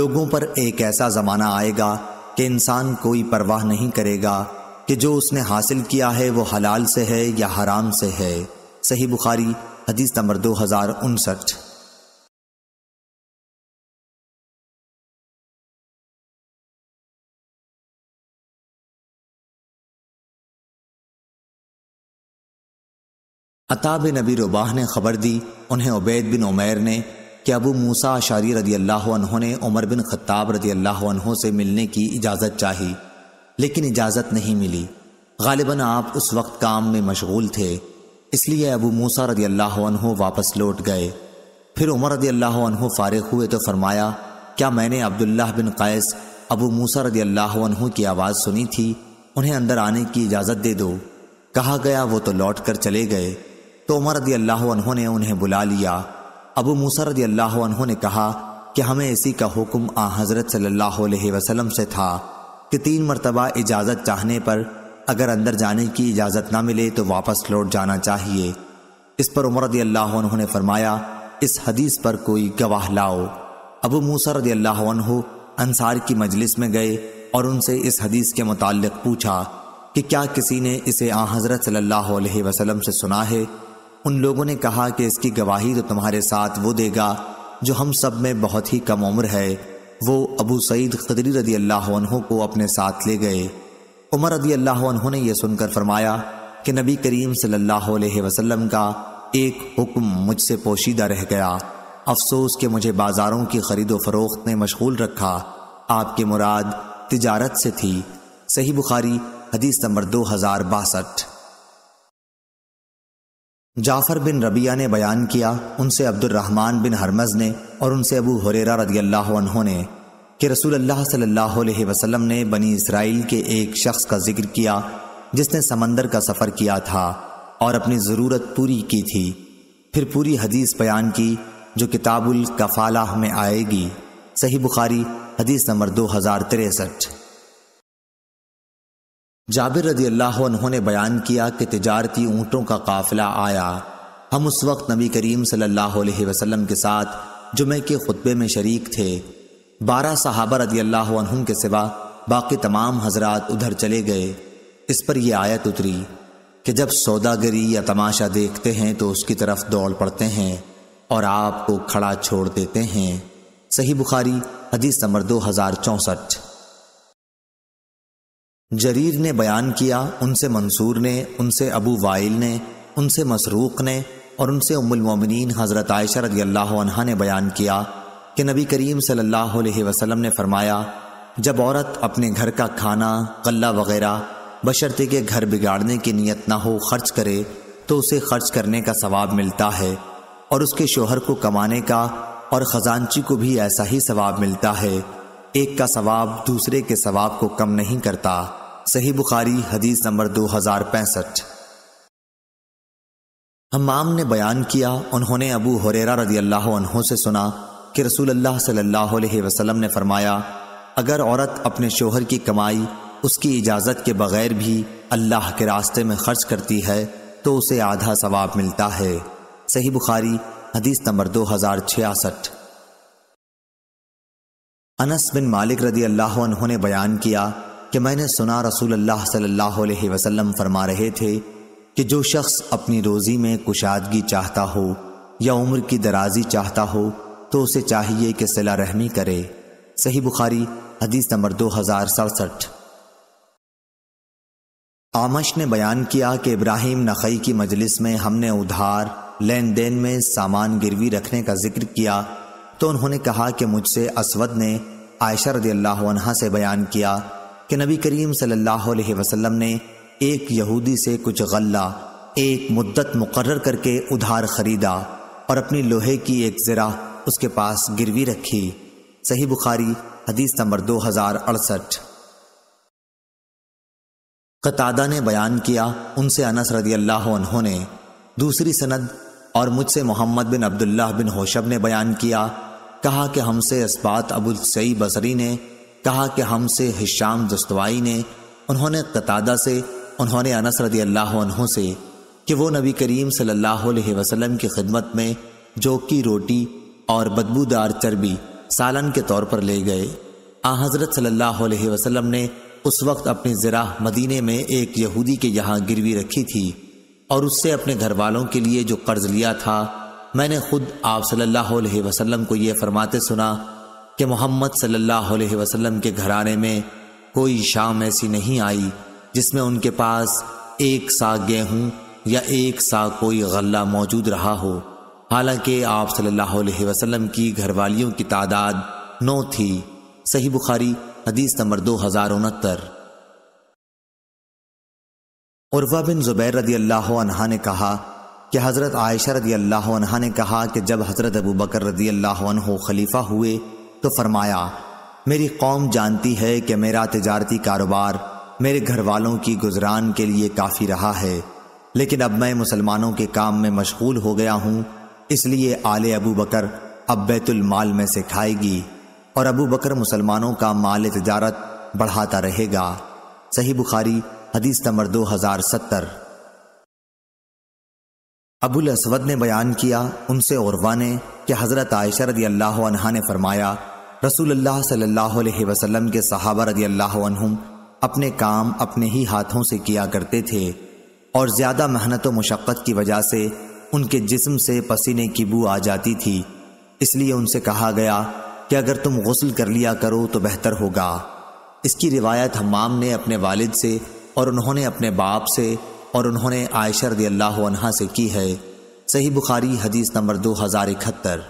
लोगों पर एक ऐसा ज़माना आएगा कि इंसान कोई परवाह नहीं करेगा कि जो उसने हासिल किया है वो हलाल से है या हराम से है सही बुखारी हदीस नंबर दो हज़ार उनसठ अताब नबी रुबाह ने खबर दी उन्हें उबैद बिन उमैर ने कि अबू मूसा शारी रदी अल्लाह ने उमर बिन खत्ताब रदी अल्लाह से मिलने की इजाज़त चाही लेकिन इजाज़त नहीं मिली गालिबा आप उस वक्त काम में मशगूल थे इसलिए अबू मूसा रदी अल्लाह वापस लौट गए फिर उमर रदी अल्लाह फारिग हुए तो फरमाया क्या मैंने अब्दुल्लाह बिन कैस अबू मूसा रदी अल्लाह की आवाज़ सुनी थी उन्हें अंदर आने की इजाज़त दे दो कहा गया वो तो लौट कर चले गए तो उमर रदी अल्लाह ने उन्हें बुला लिया अबू मूसा रदी अल्लाह ने कहा कि हमें इसी का हुक्म आ हज़रत सल्लल्लाहु अलैहि वसल्लम से था कि तीन मरतबा इजाज़त चाहने पर अगर अंदर जाने की इजाज़त ना मिले तो वापस लौट जाना चाहिए इस पर उमर रदी अल्लाह ने फरमाया इस हदीस पर कोई गवाह लाओ अबू मूसा रदी अल्लाह अंसार की मजलिस में गए और उनसे इस हदीस के मुतालिक पूछा कि क्या किसी ने इसे आ हज़रत सल्ला वसलम से सुना है उन लोगों ने कहा कि इसकी गवाही तो तुम्हारे साथ वो देगा जो हम सब में बहुत ही कम उम्र है वो अबू सईद खदरी रदी अल्लाह को अपने साथ ले गए उमर रदी अल्लाह ने यह सुनकर फरमाया कि नबी करीम सल्लल्लाहु का एक हुक्म मुझसे पोशीदा रह गया अफसोस के मुझे बाज़ारों की खरीदो फरोख्त ने मशगूल रखा आपकी मुराद तिजारत से थी सही बुखारी हदीस नंबर दो हज़ार बासठ जाफर बिन रबिया ने बयान किया उनसे अब्दुलरहमान बिन हरमज ने और उनसे अबू हुरेरा रदी अल्लाह ने कि रसूल अल्लाह सल्लल्लाहु अलैहि वसल्लम ने बनी इसराइल के एक शख्स का जिक्र किया जिसने समंदर का सफ़र किया था और अपनी ज़रूरत पूरी की थी फिर पूरी हदीस बयान की जो किताबुल कफ़ाला में आएगी सही बुखारी हदीस नंबर दो हज़ार तिरसठ जाबिर रदी अल्लाह उन्होंने बयान किया कि तजारती ऊँटों का काफिला आया हम उस वक्त नबी करीम सल्लल्लाहु अलैहि वसल्लम के साथ जुमे के खुतबे में शरीक थे बारह साहबा रदी अल्लाह के सिवा बाकी तमाम हजरात उधर चले गए इस पर यह आयत उतरी कि जब सौदागरी या तमाशा देखते हैं तो उसकी तरफ दौड़ पड़ते हैं और आपको खड़ा छोड़ देते हैं सही बुखारी हदीस नंबर दो हजार चौंसठ जरीर ने बयान किया उनसे मंसूर ने उनसे अबू वाइल ने उनसे मसरूक ने और उनसे उमुलमिन हज़रत आयशा रदी अल्लाह ने बयान किया कि नबी करीम सल्लल्लाहु अलैहि वसल्लम ने फरमाया जब औरत अपने घर का खाना कल्ला वगैरह बशर्ते के घर बिगाड़ने की नीयत ना हो खर्च करे तो उसे खर्च करने का सवाब मिलता है और उसके शोहर को कमाने का और ख़जानची को भी ऐसा ही सवाब मिलता है एक का सवाब दूसरे के सवाब को कम नहीं करता सही बुखारी हदीस नंबर दो हजार पैंसठ हमाम ने बयान किया उन्होंने अबू हुरेरा रजी अल्लाह से सुना कि रसूल अल्लाह सल्लल्लाहु अलैहि वसल्लम ने फरमाया अगर औरत अपने शोहर की कमाई उसकी इजाज़त के बगैर भी अल्लाह के रास्ते में खर्च करती है तो उसे आधा सवाब मिलता है सही बुखारी हदीस नंबर दो हज़ार छियासठ अनस बिन मालिक रदी अल्लाह ने बयान किया कि मैंने सुना रसूल अल्लाह सल्लल्लाहु अलैहि वसल्लम फरमा रहे थे कि जो शख्स अपनी रोज़ी में कुशादगी चाहता हो या उम्र की दराजी चाहता हो तो उसे चाहिए कि सिला रहमी करे सही बुखारी हदीस नंबर दो हजार सड़सठ आमश ने बयान किया कि इब्राहिम नखई की मजलिस में हमने उधार लेन देन में सामान गिरवी रखने का जिक्र किया तो उन्होंने कहा कि मुझसे असवद ने आयशा रदी अल्लाह से बयान किया कि नबी करीम सल्लल्लाहु अलैहि वसल्लम ने एक यहूदी से कुछ गल्ला एक मुद्दत मुकर्र करके उधार खरीदा और अपनी लोहे की एक ज़रा उसके पास गिरवी रखी सही बुखारी हदीस नंबर दो हजार अड़सठ कतादा ने बयान किया उनसे अनस रदी अल्लाह ने दूसरी सनद और मुझसे मोहम्मद बिन अब्दुल्ला बिन होशब ने बयान किया कहा कि हमसे इस्बात अबुल सई बसरी ने कहा कि हमसे हिशाम दस्तवाई ने उन्होंने कतादा से उन्होंने अनस रदी अल्लाह से कि वो नबी करीम सल्लल्लाहु अलैहि वसल्लम की खिदमत में जो की रोटी और बदबूदार चर्बी सालन के तौर पर ले गए आ हज़रत सल्लल्लाहु अलैहि वसल्लम ने उस वक्त अपनी ज़राह मदीने में एक यहूदी के यहाँ गिरवी रखी थी और उससे अपने घर वालों के लिए जो कर्ज़ लिया था मैंने खुद आप सल्लल्लाहु अलैहि वसल्लम को यह फरमाते सुना कि मोहम्मद सल्लल्लाहु अलैहि वसल्लम के घराने में कोई शाम ऐसी नहीं आई जिसमें उनके पास एक सा गेहूँ या एक सा कोई गला मौजूद रहा हो हालांकि आप सल्लल्लाहु अलैहि वसल्लम की घरवालियों की तादाद नौ थी सही बुखारी हदीस नंबर दो हज़ार उनहत्तर उर्वा बिन जुबैर रदी अल्लाह अनहा ने कहा कि हज़रत आयशा रदी अल्लाह अनहा ने कहा कि जब हज़रत अबू बकर रदी अल्लाह खलीफा हुए तो फरमाया मेरी कौम जानती है कि मेरा तजारती कारोबार मेरे घर वालों की गुजरान के लिए काफ़ी रहा है लेकिन अब मैं मुसलमानों के काम में मशगूल हो गया हूँ इसलिए आले अबू बकर अब बैतुलमाल में से खाएगी और अबू बकर मुसलमानों का माल तजारत बढ़ाता रहेगा सही बुखारी हदीस नंबर दो हजार सत्तर अबुल असवद ने बयान किया उनसे औरवा ने कि हज़रत आयशा रदी अल्लाह ने फरमाया रसूल अल्लाह सल्लल्लाहु अलैहि वसल्लम के सहाबा रदी अल्लाह अपने काम अपने ही हाथों से किया करते थे और ज़्यादा मेहनत व मशक्क़त की वजह से उनके जिस्म से पसीने की बू आ जाती थी इसलिए उनसे कहा गया कि अगर तुम गसल कर लिया करो तो बेहतर होगा इसकी रिवायत हमाम ने अपने वालिद से और उन्होंने अपने बाप से और उन्होंने आयशा रदी अल्लाह से की है सही बुखारी हदीस नंबर दो हज़ार इकहत्तर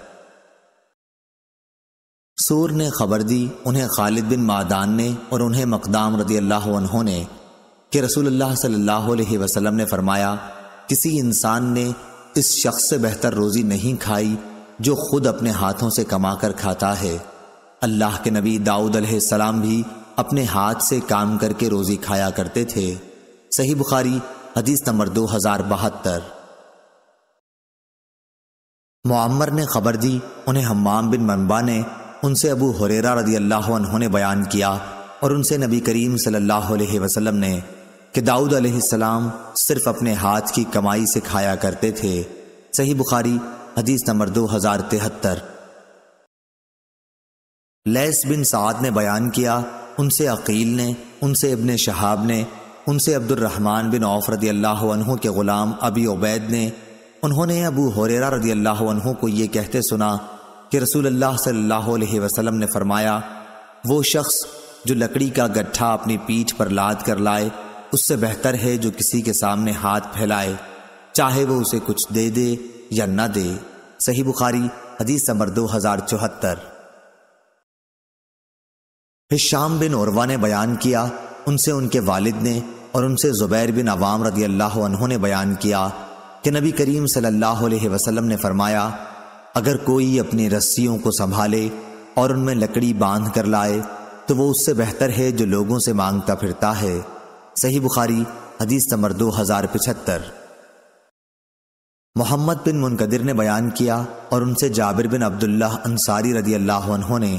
सूर ने खबर दी उन्हें खालिद बिन मादान ने और उन्हें मकदाम रदी अल्लाह ने कि रसूल सल्लल्लाहु ने फरमाया किसी इंसान ने इस शख्स से बेहतर रोजी नहीं खाई जो खुद अपने हाथों से कमाकर खाता है अल्लाह के नबी दाऊद सलाम भी अपने हाथ से काम करके रोजी खाया करते थे सही बुखारी हदीस नंबर दो हजार बहत्तर मामर ने खबर दी उन्हें हमाम बिन मनबा ने उनसे अबू हुरेरा रदी अल्लाह ने बयान किया और उनसे नबी करीम सल्लल्लाहु अलैहि वसल्लम ने कि दाऊद अलैहिस्सलाम सिर्फ अपने हाथ की कमाई से खाया करते थे सही बुखारी हदीस नंबर दो हजार तिहत्तर लैस बिन साद ने बयान किया उनसे अकील ने उनसे इबन शहाब ने उनसे अब्दुलरहमान बिन औफ रदी अल्लाह के ग़ुलाम अबी उबैद ने उन्होंने अबू हुरेरा रदी अल्लाह को ये कहते सुना कि रसूल अल्लाह सल्लल्लाहु अलैहि वसल्लम ने फरमाया वो शख्स जो लकड़ी का गट्ठा अपनी पीठ पर लाद कर लाए उससे बेहतर है जो किसी के सामने हाथ फैलाए चाहे वो उसे कुछ दे दे या न दे सही बुखारी हदीस नंबर दो हजार चौहत्तर हिशाम बिन औरवा ने बयान किया उनसे उनके वालिद ने और उनसे जुबैर बिन अवाम रदी अल्लाह ने बयान किया कि नबी करीम सल्लल्लाहु अलैहि वसल्लम ने फरमाया अगर कोई अपनी रस्सियों को संभाले और उनमें लकड़ी बांध कर लाए तो वो उससे बेहतर है जो लोगों से मांगता फिरता है सही बुखारी हदीस नंबर दो हजार पिछहत्तर मोहम्मद बिन मुनकदिर ने बयान किया और उनसे जाबिर बिन अब्दुल्ला अंसारी रदी अल्लाह ने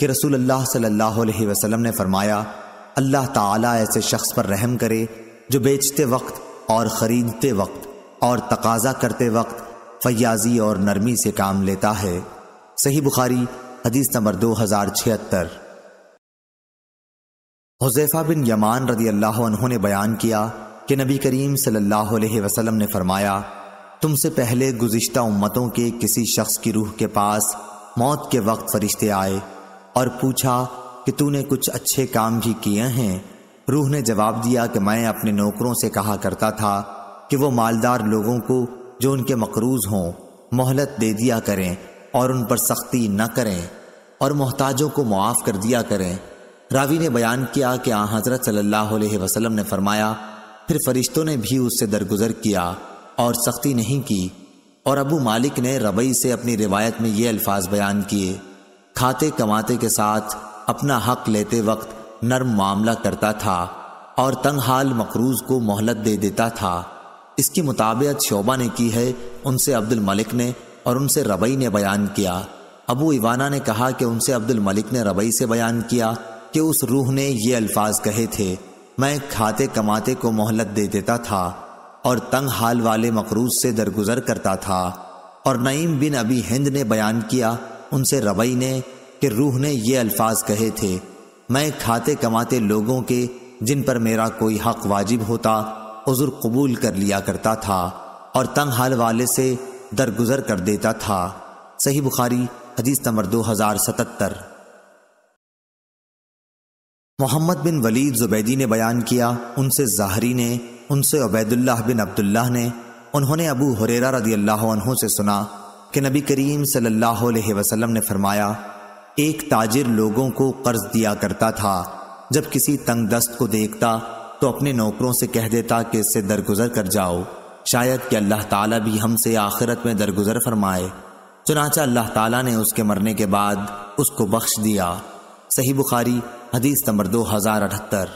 कि रसूल अल्लाह सल्लल्लाहु अलैहि वसल्लम ने फरमाया अल्लाह ताला ऐसे शख्स पर रहम करे जो बेचते वक्त और ख़रीदते वक्त और तकाजा करते वक्त फयाजी और नरमी से काम लेता है सही बुखारी हदीस नंबर दो हजार छिहत्तर हुजैफा बिन यमान रदी अल्लाह ने बयान किया कि नबी करीम सल्लल्लाहु अलैहि वसल्लम ने फरमाया तुमसे पहले गुज्त उम्मतों के किसी शख्स की रूह के पास मौत के वक्त फरिश्ते आए और पूछा कि तूने कुछ अच्छे काम भी किए हैं रूह ने जवाब दिया कि मैं अपने नौकरों से कहा करता था कि वो मालदार लोगों को जो उनके मकरूज हों मोहलत दे दिया करें और उन पर सख्ती न करें और मोहताजों को मुआफ़ कर दिया करें रावी ने बयान किया कि आ हजरत सल्लल्लाहु अलैहि वसल्लम ने फरमाया फिर फरिश्तों ने भी उससे दरगुजर किया और सख्ती नहीं की और अबू मालिक ने रबई से अपनी रिवायत में ये अल्फाज बयान किए खाते कमाते के साथ अपना हक लेते वक्त नर्म मामला करता था और तंग हाल मकरूज को मोहलत दे देता था इसकी मुताबियत शोबा ने की है उनसे अब्दुल मलिक ने और उनसे रबई ने बयान किया अबू इवाना ने कहा कि उनसे अब्दुल मलिक ने रबई से बयान किया कि उस रूह ने ये अल्फाज कहे थे मैं खाते कमाते को मोहलत दे देता था और तंग हाल वाले मकरूज से दरगुजर करता था और नईम बिन अबी हिंद ने बयान किया उनसे रवई ने कि रूह ने ये अल्फाज कहे थे मैं खाते कमाते लोगों के जिन पर मेरा कोई हक वाजिब होता उजुर कबूल कर लिया करता था और तंग हाल वाले से दरगुजर कर देता था सही बुखारी हदीस नंबर दो हजार सतहत्तर मोहम्मद बिन वलीद जुबैदी ने बयान किया उनसे जाहरी ने उनसे अबैदुल्लाह बिन अब्दुल्लाह ने उन्होंने अबू हुरेरा रदी अल्लाह से सुना कि नबी करीम सल्लल्लाहु अलैहि वसल्लम ने फरमाया एक ताजिर लोगों को कर्ज दिया करता था जब किसी तंग दस्त को देखता तो अपने नौकरों से कह देता कि इससे दरगुजर कर जाओ शायद कि अल्लाह ताला भी हमसे आखिरत में दरगुजर फरमाए चुनाचा अल्लाह ताला ने उसके मरने के बाद उसको बख्श दिया सही बुखारी हदीस नंबर दो हजार अठहत्तर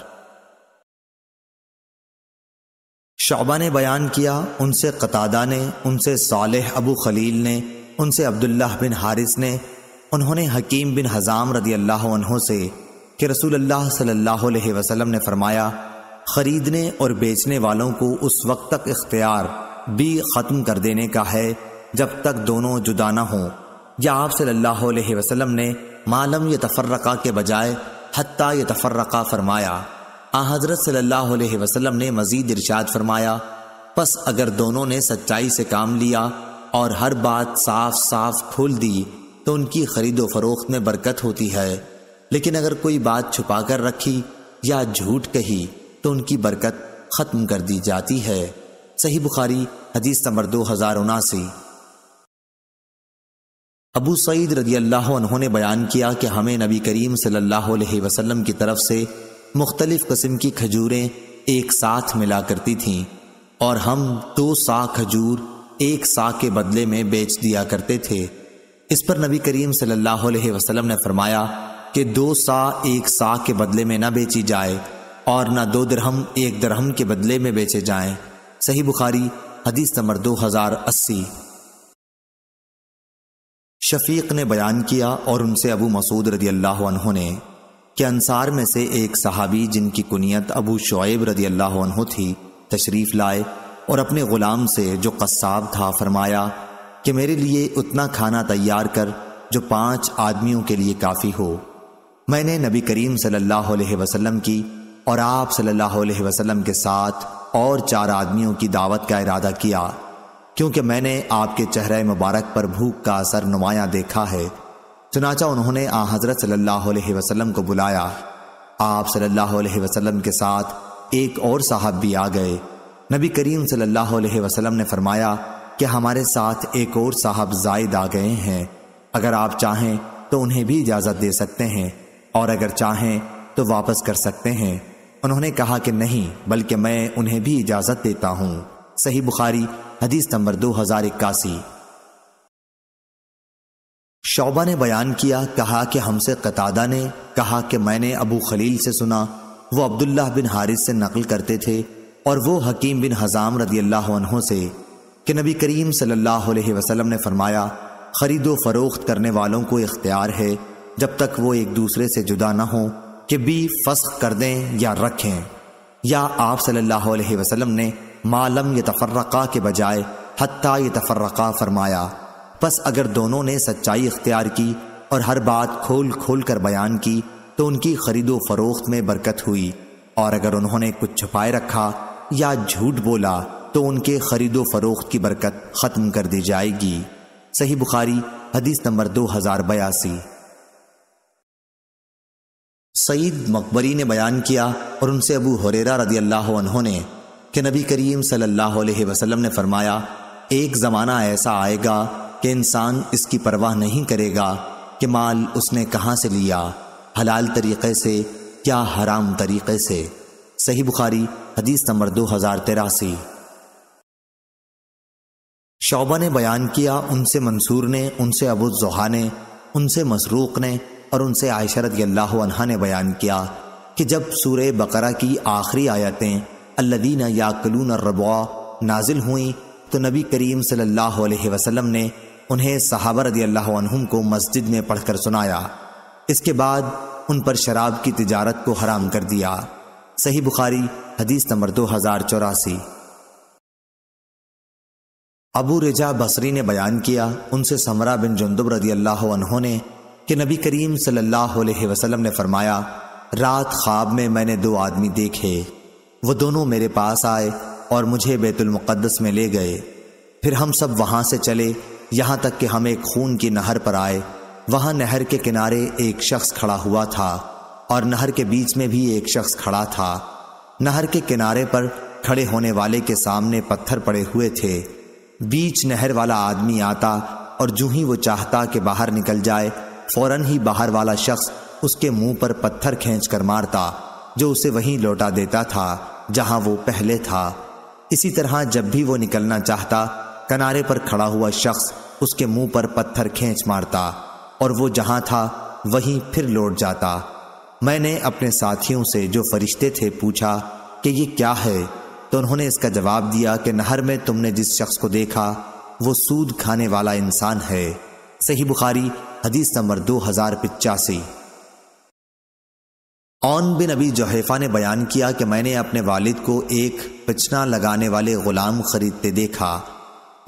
शोबा ने बयान किया उनसे कतादा ने उनसे सालेह अबू खलील ने उनसे अब्दुल्लाह बिन हारिस ने उन्होंने हकीम बिन हज़ाम रदी अल्लाह से कि रसूल अल्लाह सल्लल्लाहु अलैहि वसल्लम ने फरमाया ख़रीदने और बेचने वालों को उस वक्त तक इख्तियार भी ख़त्म कर देने का है जब तक दोनों जुदा ना हों या आप सल्लल्लाहु अलैहि वसल्लम ने मालम ये तफर्रका के बजाय हती यतफ़र्रका फरमाया आ हज़रत सल्लल्लाहु अलैहि वसल्लम ने मज़ीद इर्शाद फरमाया बस अगर दोनों ने सच्चाई से काम लिया और हर बात साफ साफ खोल दी तो उनकी खरीदो फरोख्त में बरकत होती है लेकिन अगर कोई बात छुपा कर रखी या झूठ कही तो उनकी बरकत ख़त्म कर दी जाती है सही बुखारी हदीस नंबर दो हज़ार उनासी अबू सईद रदी अल्लाह उन्होंने बयान किया कि हमें नबी करीम सल्लल्लाहु अलैहि वसल्लम की तरफ से मुख्तलिफ़ कस्म की खजूरें एक साथ मिला करती थीं और हम दो सा खजूर एक सा के बदले में बेच दिया करते थे इस पर नबी करीम सल्लल्लाहु अलैहि वसल्लम ने फरमाया कि दो सा एक सा के बदले में न बेची जाए और न दो दरहम एक दरहम के बदले में बेचे जाएँ सही बुखारी हदीस नंबर दो हज़ार अस्सी शफीक ने बयान किया और उनसे अबू मसूद रदी अल्लाह ने कि अंसार में से एक सहाबी जिनकी कुनीत अबू शुएब रदी अल्लाह थी तशरीफ़ लाए और अपने ग़ुलाम से जो कस्साब था फरमाया कि मेरे लिए उतना खाना तैयार कर जो पाँच आदमियों के लिए काफ़ी हो मैंने नबी करीम सल्लल्लाहु अलैहि वसल्लम की और आप सल्लल्लाहु अलैहि वसल्लम के साथ और चार आदमियों की दावत का इरादा किया क्योंकि मैंने आपके चेहरे मुबारक पर भूख का असर नुमाया देखा है चुनाचा उन्होंने आ हजरत सल्लल्लाहु अलैहि वसल्लम को बुलाया आप सल्लल्लाहु अलैहि वसल्लम के साथ एक और साहब भी आ गए नबी करीम सल्लल्लाहु अलैहि वसल्लम ने फरमाया कि हमारे साथ एक और साहब जायद आ गए हैं अगर आप चाहें तो उन्हें भी इजाज़त दे सकते हैं और अगर चाहें तो वापस कर सकते हैं उन्होंने कहा कि नहीं बल्कि मैं उन्हें भी इजाज़त देता हूँ सही बुखारी हदीस नंबर दो हजार इक्यासी शौबा ने बयान किया कहा कि हमसे कतादा ने कहा कि मैंने अबू खलील से सुना वो अब्दुल्लाह बिन हारिस से नकल करते थे और वो हकीम बिन हजाम रदी अल्लाह से कि नबी करीम सल्लल्लाहु अलैहि वसल्लम ने फरमाया खरीदो फरोख्त करने वालों को इख्तियार है जब तक वो एक दूसरे से जुदा ना हो कि बी फस्ख कर दें या रखें या आप सल्लल्लाहु अलैहि वसल्लम ने मालम ये तफर्रका के बजाय हत्या ये तफर्रका फरमाया बस अगर दोनों ने सच्चाई इख्तियार की और हर बात खोल खोल कर बयान की तो उनकी खरीदो फरोख्त में बरकत हुई और अगर उन्होंने कुछ छुपाए रखा या झूठ बोला तो उनके खरीदो फरोख्त की बरकत ख़त्म कर दी जाएगी सही बुखारी हदीस नंबर दो हज़ार बयासी सईद मकबरी ने बयान किया और उनसे अबू हुरेरा रदी अल्लाह ने कि नबी करीम सल्लल्लाहु अलैहि वसल्लम ने फरमाया एक ज़माना ऐसा आएगा कि इंसान इसकी परवाह नहीं करेगा कि माल उसने कहाँ से लिया हलाल तरीक़े से क्या हराम तरीक़े से सही बुखारी हदीस नंबर दो हज़ार तेरासी शोबा ने बयान किया उनसे मंसूर ने उनसे अबू जोहा ने उनसे मसरूक ने और उनसे आयशरत अल्लाह ने बयान किया कि जब सूर बकरा की आखिरी आयतें अल्लदीना याकलून रबा नाजिल हुई तो नबी करीम सल्लल्लाहु अलैहि वसल्लम ने उन्हें सहाबर रदी को मस्जिद में पढ़कर सुनाया इसके बाद उन पर शराब की तिजारत को हराम कर दिया सही बुखारी हदीस नंबर दो हज़ार चौरासी अबू रजा बसरी ने बयान किया उनसे समरा बिन जुंदुब रदी अल्लाह ने कि नबी करीम सल्लल्लाहु अलैहि वसल्लम ने फरमाया रात ख्वाब में मैंने दो आदमी देखे वो दोनों मेरे पास आए और मुझे बैतुलमक़दस में ले गए फिर हम सब वहाँ से चले यहाँ तक कि हम एक खून की नहर पर आए वहाँ नहर के किनारे एक शख्स खड़ा हुआ था और नहर के बीच में भी एक शख्स खड़ा था नहर के किनारे पर खड़े होने वाले के सामने पत्थर पड़े हुए थे बीच नहर वाला आदमी आता और जूं ही वो चाहता कि बाहर निकल जाए फौरन ही बाहर वाला शख्स उसके मुंह पर पत्थर खींच कर मारता जो उसे वहीं लौटा देता था जहां वो पहले था इसी तरह जब भी वो निकलना चाहता किनारे पर खड़ा हुआ शख्स उसके मुंह पर पत्थर खींच मारता और वो जहां था वहीं फिर लौट जाता मैंने अपने साथियों से जो फरिश्ते थे पूछा कि ये क्या है तो उन्होंने इसका जवाब दिया कि नहर में तुमने जिस शख्स को देखा वो सूद खाने वाला इंसान है सही बुखारी हदीस नंबर दो हजार पिचासी ओन बिन अबी जहैफ़ा ने बयान किया कि मैंने अपने वालिद को एक पिछना लगाने वाले ग़ुलाम ख़रीदते देखा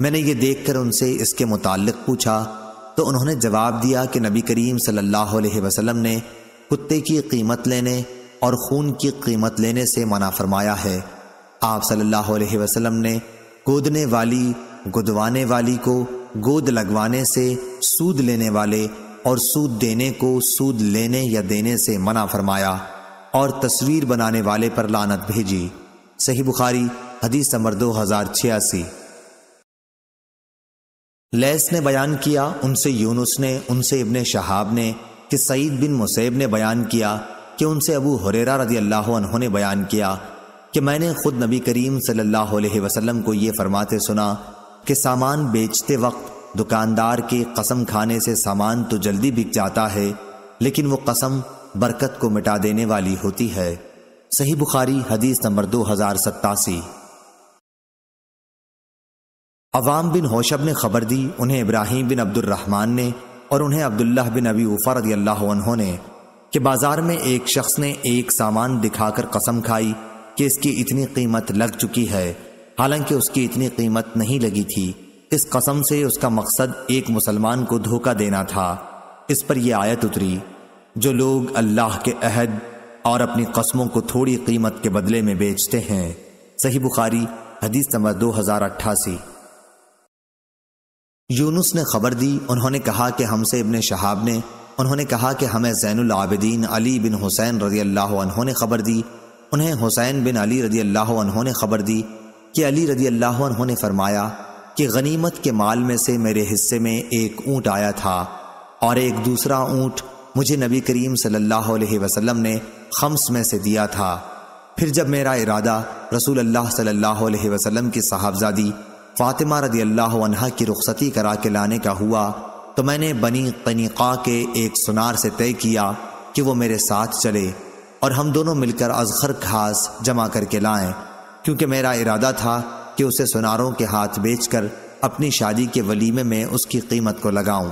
मैंने ये देखकर उनसे इसके मुतालिक पूछा तो उन्होंने जवाब दिया कि नबी करीम सल्लल्लाहु अलैहि वसल्लम ने कुत्ते की कीमत लेने और खून की कीमत लेने से मना फरमाया है आप सल्लल्लाहु अलैहि वसल्लम ने गोदने वाली गुदवाने वाली को गोद लगवाने से सूद लेने वाले और सूद देने को सूद लेने या देने से मना फरमाया और तस्वीर बनाने वाले पर लानत भेजी सही बुखारी हदीस नंबर दो हजार छियासी लैस ने बयान किया उनसे यूनुस ने उनसे इबन शहाब ने कि सईद बिन मुसैब ने बयान किया कि उनसे अबू हुरेरा रजी अल्लाह ने बयान किया कि मैंने खुद नबी करीम सल्लल्लाहु अलैहि वसल्लम को ये फरमाते सुना कि सामान बेचते वक्त दुकानदार के कसम खाने से सामान तो जल्दी बिक जाता है लेकिन वो कसम बरकत को मिटा देने वाली होती है सही बुखारी हदीस नंबर दो हजार सत्तासी अवाम बिन होशब ने खबर दी उन्हें इब्राहिम बिन अब्दुलरहमान ने और उन्हें अब्दुल्ला बिन अबी उफ़र ने कि बाजार में एक शख्स ने एक सामान दिखाकर कसम खाई कि इसकी इतनी कीमत लग चुकी है हालांकि उसकी इतनी कीमत नहीं लगी थी इस कसम से उसका मकसद एक मुसलमान को धोखा देना था इस पर यह आयत उतरी जो लोग अल्लाह के अहद और अपनी कस्मों को थोड़ी कीमत के बदले में बेचते हैं सही बुखारी हदीस नंबर दो हजार अट्ठासी यूनुस ने खबर दी उन्होंने कहा कि हमसे इबन शहाब ने उन्होंने कहा कि हमें जैनुल आबिदीन अली बिन हुसैन रजी अल्लाह ने खबर दी उन्हें हुसैन बिन अली रजी अल्लाह ने खबर दी कि अली रजी अल्लाह ने फरमाया कि गनीमत के माल में से मेरे हिस्से में एक ऊँट आया था और एक दूसरा ऊँट मुझे नबी करीम सल्लल्लाहु अलैहि वसल्लम ने खम्स में से दिया था फिर जब मेरा इरादा रसूल अल्लाह सल्लल्लाहु अलैहि वसल्लम की साहबजादी फ़ातिमा रदी अल्लाह अनहा की रुखसती करा के लाने का हुआ तो मैंने बनी तनीक़ा के एक सुनार से तय किया कि वो मेरे साथ चले और हम दोनों मिलकर अजखर घास जमा करके लाएं क्योंकि मेरा इरादा था कि उसे सुनारों के हाथ बेचकर अपनी शादी के वलीमे में उसकी कीमत को लगाऊं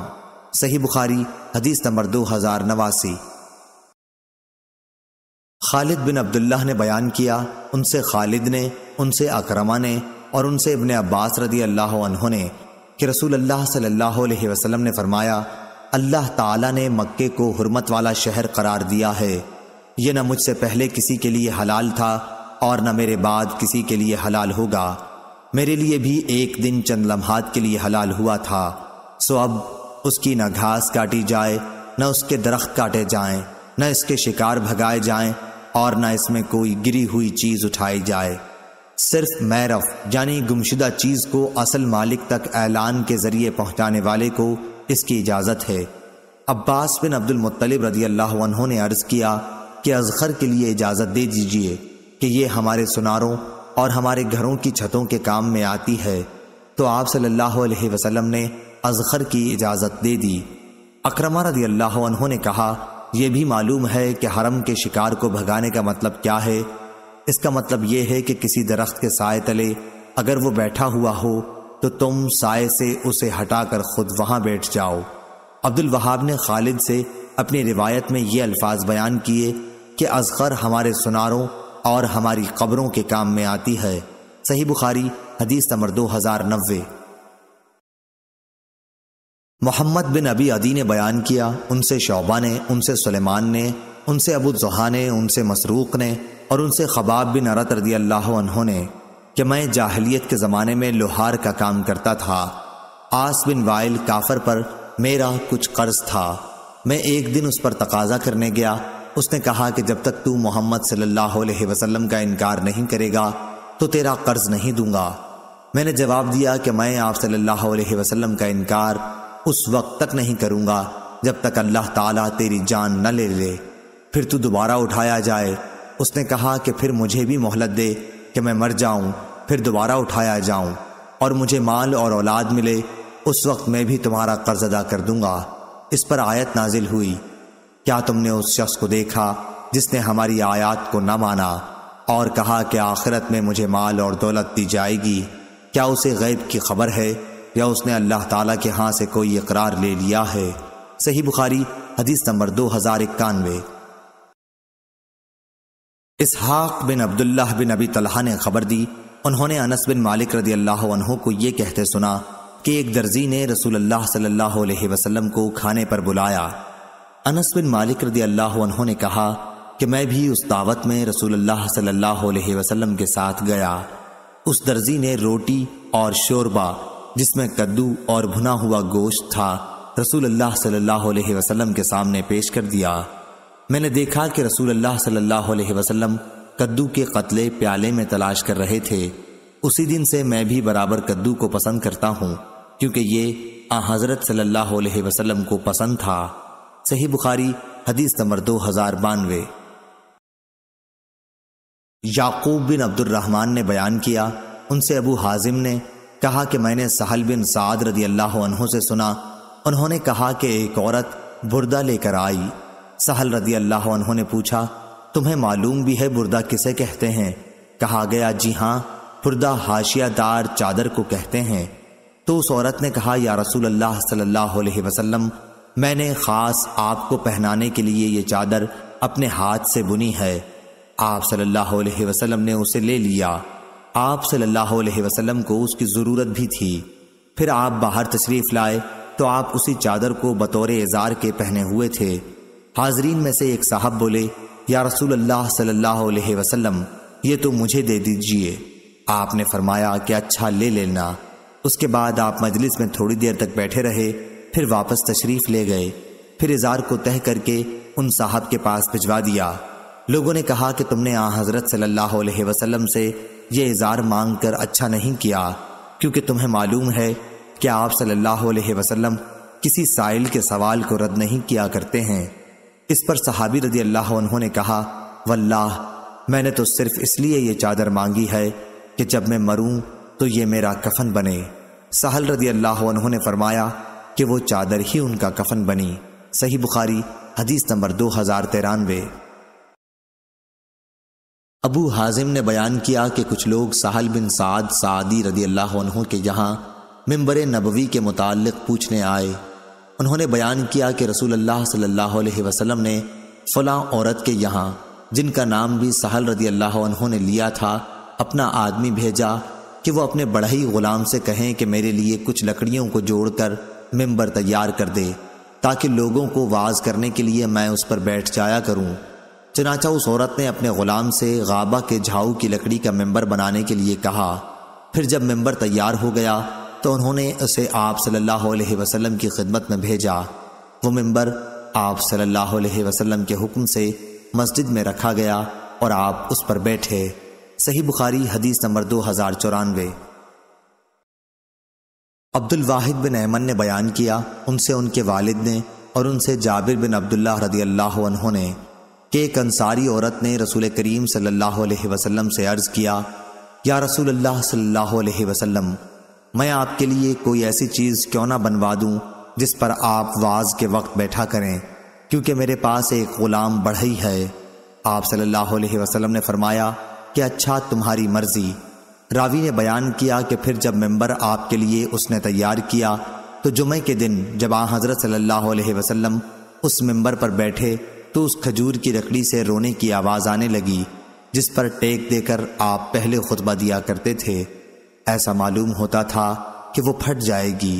सही बुखारी हदीस नंबर दो हजार नवासी खालिद बिन अब्दुल्लाह ने बयान किया उनसे खालिद ने उनसे अक्रमा ने और उनसे इबन अब्बास रदी अल्लाह उन्होंने कि रसूल अल्लाह सल्लल्लाहु अलैहि वसल्लम ने फरमाया अल्लाह ताला ने मक्के को हुरमत वाला शहर करार दिया है ये न मुझसे पहले किसी के लिए हलाल था और न मेरे बाद किसी के लिए हलाल होगा मेरे लिए भी एक दिन चंद लम्हात के लिए हलाल हुआ था सो अब उसकी न घास काटी जाए न उसके दरख्त काटे जाएं, न इसके शिकार भगाए जाएं और न इसमें कोई गिरी हुई चीज़ उठाई जाए सिर्फ मैरफ यानी गुमशुदा चीज़ को असल मालिक तक ऐलान के ज़रिए पहुँचाने वाले को इसकी इजाज़त है अब्बास बिन अब्दुल मुत्तलिब रजी अल्लाह ने अर्ज़ किया कि अजहर के लिए इजाज़त दे दीजिए कि ये हमारे सुनारों और हमारे घरों की छतों के काम में आती है तो आप सल्लल्लाहु अलैहि वसल्लम ने अजहर की इजाज़त दे दी अक्रमा रदी अल्लाह ने कहा यह भी मालूम है कि हरम के शिकार को भगाने का मतलब क्या है इसका मतलब यह है कि किसी दरख्त के साय तले अगर वो बैठा हुआ हो तो तुम साय से उसे हटाकर खुद वहां बैठ जाओ अब्दुल वहाब ने खालिद से अपनी रिवायत में ये अल्फाज बयान किए कि असगर हमारे सुनारों और हमारी कब्रों के काम में आती है सही बुखारी हदीस नंबर दो हजार नब्बे मोहम्मद बिन अबी अदी ने बयान किया उनसे शोबा ने उनसे सुलेमान ने उनसे अबू जहा ने उनसे मसरूक ने और उनसे खबाब बिन अरत रदी अल्लाह ने कि मैं जाहलीत के ज़माने में लोहार का काम करता था आस बिन वायल काफर पर मेरा कुछ कर्ज था मैं एक दिन उस पर तकाजा करने गया उसने कहा कि जब तक तू मोहम्मद सल्लल्लाहु अलैहि वसल्लम का इनकार नहीं करेगा तो तेरा कर्ज नहीं दूंगा मैंने जवाब दिया कि मैं आप सल्लल्लाहु अलैहि वसल्लम का इनकार उस वक्त तक नहीं करूंगा जब तक अल्लाह ताला तेरी जान न ले ले फिर तू दोबारा उठाया जाए उसने कहा कि फिर मुझे भी मोहलत दे कि मैं मर जाऊं फिर दोबारा उठाया जाऊं और मुझे माल और औलाद मिले उस वक्त मैं भी तुम्हारा कर्ज अदा कर दूंगा इस पर आयत नाजिल हुई क्या तुमने उस शख्स को देखा जिसने हमारी आयात को न माना और कहा कि आखिरत में मुझे माल और दौलत दी जाएगी क्या उसे गैब की खबर है या उसने अल्लाह ताला के हाथ से कोई इकरार ले लिया है सही बुखारी हदीस नंबर दो हजार इक्यानवे इसहाक बिन अब्दुल्लाह बिन अबी तलहा ने खबर दी उन्होंने अनस बिन मालिक रदी अल्लाह को ये कहते सुना कि एक दर्जी ने रसूल अल्लाह को खाने पर बुलाया अनस बिन मालिक रदी अल्लाह उन्होंने कहा कि मैं भी उस दावत में अल्लाह सल्लल्लाहु अलैहि वसल्लम के साथ गया उस दर्जी ने रोटी और शोरबा जिसमें कद्दू और भुना हुआ गोश्त था अल्लाह सल्लल्लाहु अलैहि वसल्लम के सामने पेश कर दिया मैंने देखा कि अल्लाह सल्लल्लाहु अलैहि वसल्लम कद्दू के कतले प्याले में तलाश कर रहे थे उसी दिन से मैं भी बराबर कद्दू को पसंद करता हूँ क्योंकि ये आ हज़रत सल्लल्लाहु अलैहि वसल्लम को पसंद था सही बुखारी हदीस नंबर दो हज़ार बानवे याकूब बिन अब्दुलरहमान ने बयान किया उनसे अबू हाजिम ने कहा कि मैंने सहल बिन साद रदी अल्लाह से सुना उन्होंने कहा कि एक औरत बुरदा लेकर आई सहल रदी अल्लाह ने पूछा तुम्हें मालूम भी है बुरदा किसे कहते हैं कहा गया जी हाँ बुरदा हाशियादार चादर को कहते हैं तो उस औरत ने कहा या रसूल अल्लाह सल्लल्लाहु अलैहि वसल्लम मैंने ख़ास आपको पहनाने के लिए ये चादर अपने हाथ से बुनी है आप सल्लल्लाहु अलैहि वसल्लम ने उसे ले लिया आप सल्लल्लाहु अलैहि वसल्लम को उसकी ज़रूरत भी थी फिर आप बाहर तशरीफ़ लाए तो आप उसी चादर को बतौर इजार के पहने हुए थे हाजरीन में से एक साहब बोले या रसूल अल्लाह सल्लल्लाहु अलैहि वसल्लम ये तो मुझे दे दीजिए आपने फरमाया कि अच्छा ले लेना उसके बाद आप मजलिस में थोड़ी देर तक बैठे रहे फिर वापस तशरीफ ले गए फिर इजार को तह करके उन साहब के पास भिजवा दिया लोगों ने कहा कि तुमने आ हजरत सल्लल्लाहु अलैहि वसल्लम से ये इजार मांग कर अच्छा नहीं किया क्योंकि तुम्हें मालूम है कि आप सल्लल्लाहु अलैहि वसल्लम किसी साइल के सवाल को रद्द नहीं किया करते हैं इस पर सहाबी रदी अल्लाह उन्होंने कहा वल्लाह मैंने तो सिर्फ इसलिए ये चादर मांगी है कि जब मैं मरूं तो ये मेरा कफन बने सहल रदी अल्लाह उन्होंने फरमाया कि वो चादर ही उनका कफन बनी सही बुखारी हदीस नंबर दो हजार तिरानवे अबू हाजिम ने बयान किया कि कुछ लोग साहल बिन साद सादी रदी अल्लाह के यहाँ मम्बर नबवी के मुतालिक पूछने आए उन्होंने बयान किया कि रसूल अल्लाह सल्लल्लाहु अलैहि वसल्लम ने फ़ला औरत के यहाँ जिनका नाम भी सहल रदी अल्लाह ने लिया था अपना आदमी भेजा कि वो अपने ही ग़ुलाम से कहें कि मेरे लिए कुछ लकड़ियों को जोड़कर मेंबर तैयार कर दे ताकि लोगों को वाज करने के लिए मैं उस पर बैठ जाया करूं चनाचा उस औरत ने अपने ग़ुलाम से गाबा के झाऊ की लकड़ी का मेंबर बनाने के लिए कहा फिर जब मेंबर तैयार हो गया तो उन्होंने उसे आप सल्लल्लाहु अलैहि वसल्लम की खिदमत में भेजा वो मेंबर आप सल्लल्लाहु अलैहि वसल्लम के हुक्म से मस्जिद में रखा गया और आप उस पर बैठे सही बुखारी हदीस नंबर दो हज़ार चौरानवे अब्दुल वाहिद बिन ऐमन ने बयान किया उनसे उनके वालिद ने और उनसे जाबिर बिन अब्दुल्ला रदी अल्लाह ने कि एक अंसारी औरत ने रसूल करीम सल्लल्लाहु अलैहि वसल्लम से अर्ज़ किया या रसूल अल्लाह सल्लल्लाहु अलैहि वसल्लम मैं आपके लिए कोई ऐसी चीज़ क्यों ना बनवा दूँ जिस पर आप वाज के वक्त बैठा करें क्योंकि मेरे पास एक ग़ुलाम बढ़ई है आप सल्लल्लाहु अलैहि वसल्लम ने फरमाया कि अच्छा तुम्हारी मर्ज़ी रावी ने बयान किया कि फिर जब मेंबर आपके लिए उसने तैयार किया तो जुमे के दिन जब आ हज़रत सल्लल्लाहु अलैहि वसल्लम उस मेंबर पर बैठे तो उस खजूर की लकड़ी से रोने की आवाज़ आने लगी जिस पर टेक देकर आप पहले खुतबा दिया करते थे ऐसा मालूम होता था कि वो फट जाएगी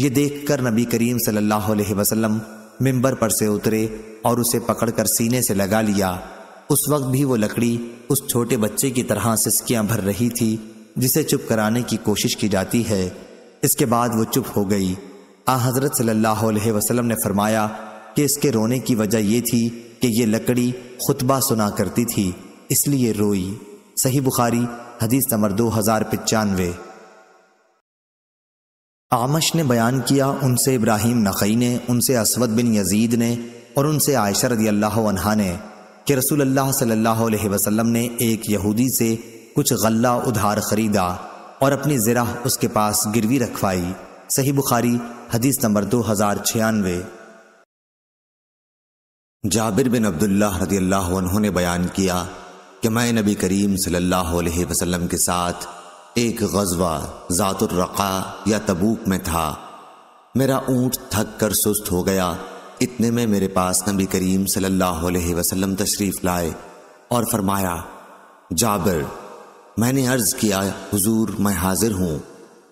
ये देखकर नबी करीम सल्लल्लाहु अलैहि वसल्लम मेंबर पर से उतरे और उसे पकड़कर सीने से लगा लिया उस वक्त भी वो लकड़ी उस छोटे बच्चे की तरह सिसकियां भर रही थी जिसे चुप कराने की कोशिश की जाती है इसके बाद वो चुप हो गई आ हजरत सल्लल्लाहु अलैहि वसल्लम ने फरमाया कि इसके रोने की वजह यह थी कि ये लकड़ी खुतबा सुना करती थी इसलिए रोई सही बुखारी हदीस नंबर दो हजार पचानवे आमश ने बयान किया उनसे इब्राहिम नकई ने उनसे असवद बिन यजीद ने और उनसे आयशा रदी अल्लाह ने कि रसूल अल्लाह सल्लल्लाहु अलैहि वसल्लम ने एक यहूदी से कुछ गल्ला उधार खरीदा और अपनी ज़रा उसके पास गिरवी रखवाई सही बुखारी हदीस नंबर दो हज़ार छियानवे जाबिर बिन अब्दुल्ला रदी अल्लाह उन्होंने बयान किया कि मैं नबी करीम सल्लल्लाहु अलैहि वसल्लम के साथ एक गजवा ज़ातुर्रक़ा या तबूक में था मेरा ऊंट थक कर सुस्त हो गया इतने में मेरे पास नबी करीम सल्लल्लाहु अलैहि वसल्लम तशरीफ लाए और फरमाया जाबर मैंने अर्ज किया हुजूर मैं हाजिर हूँ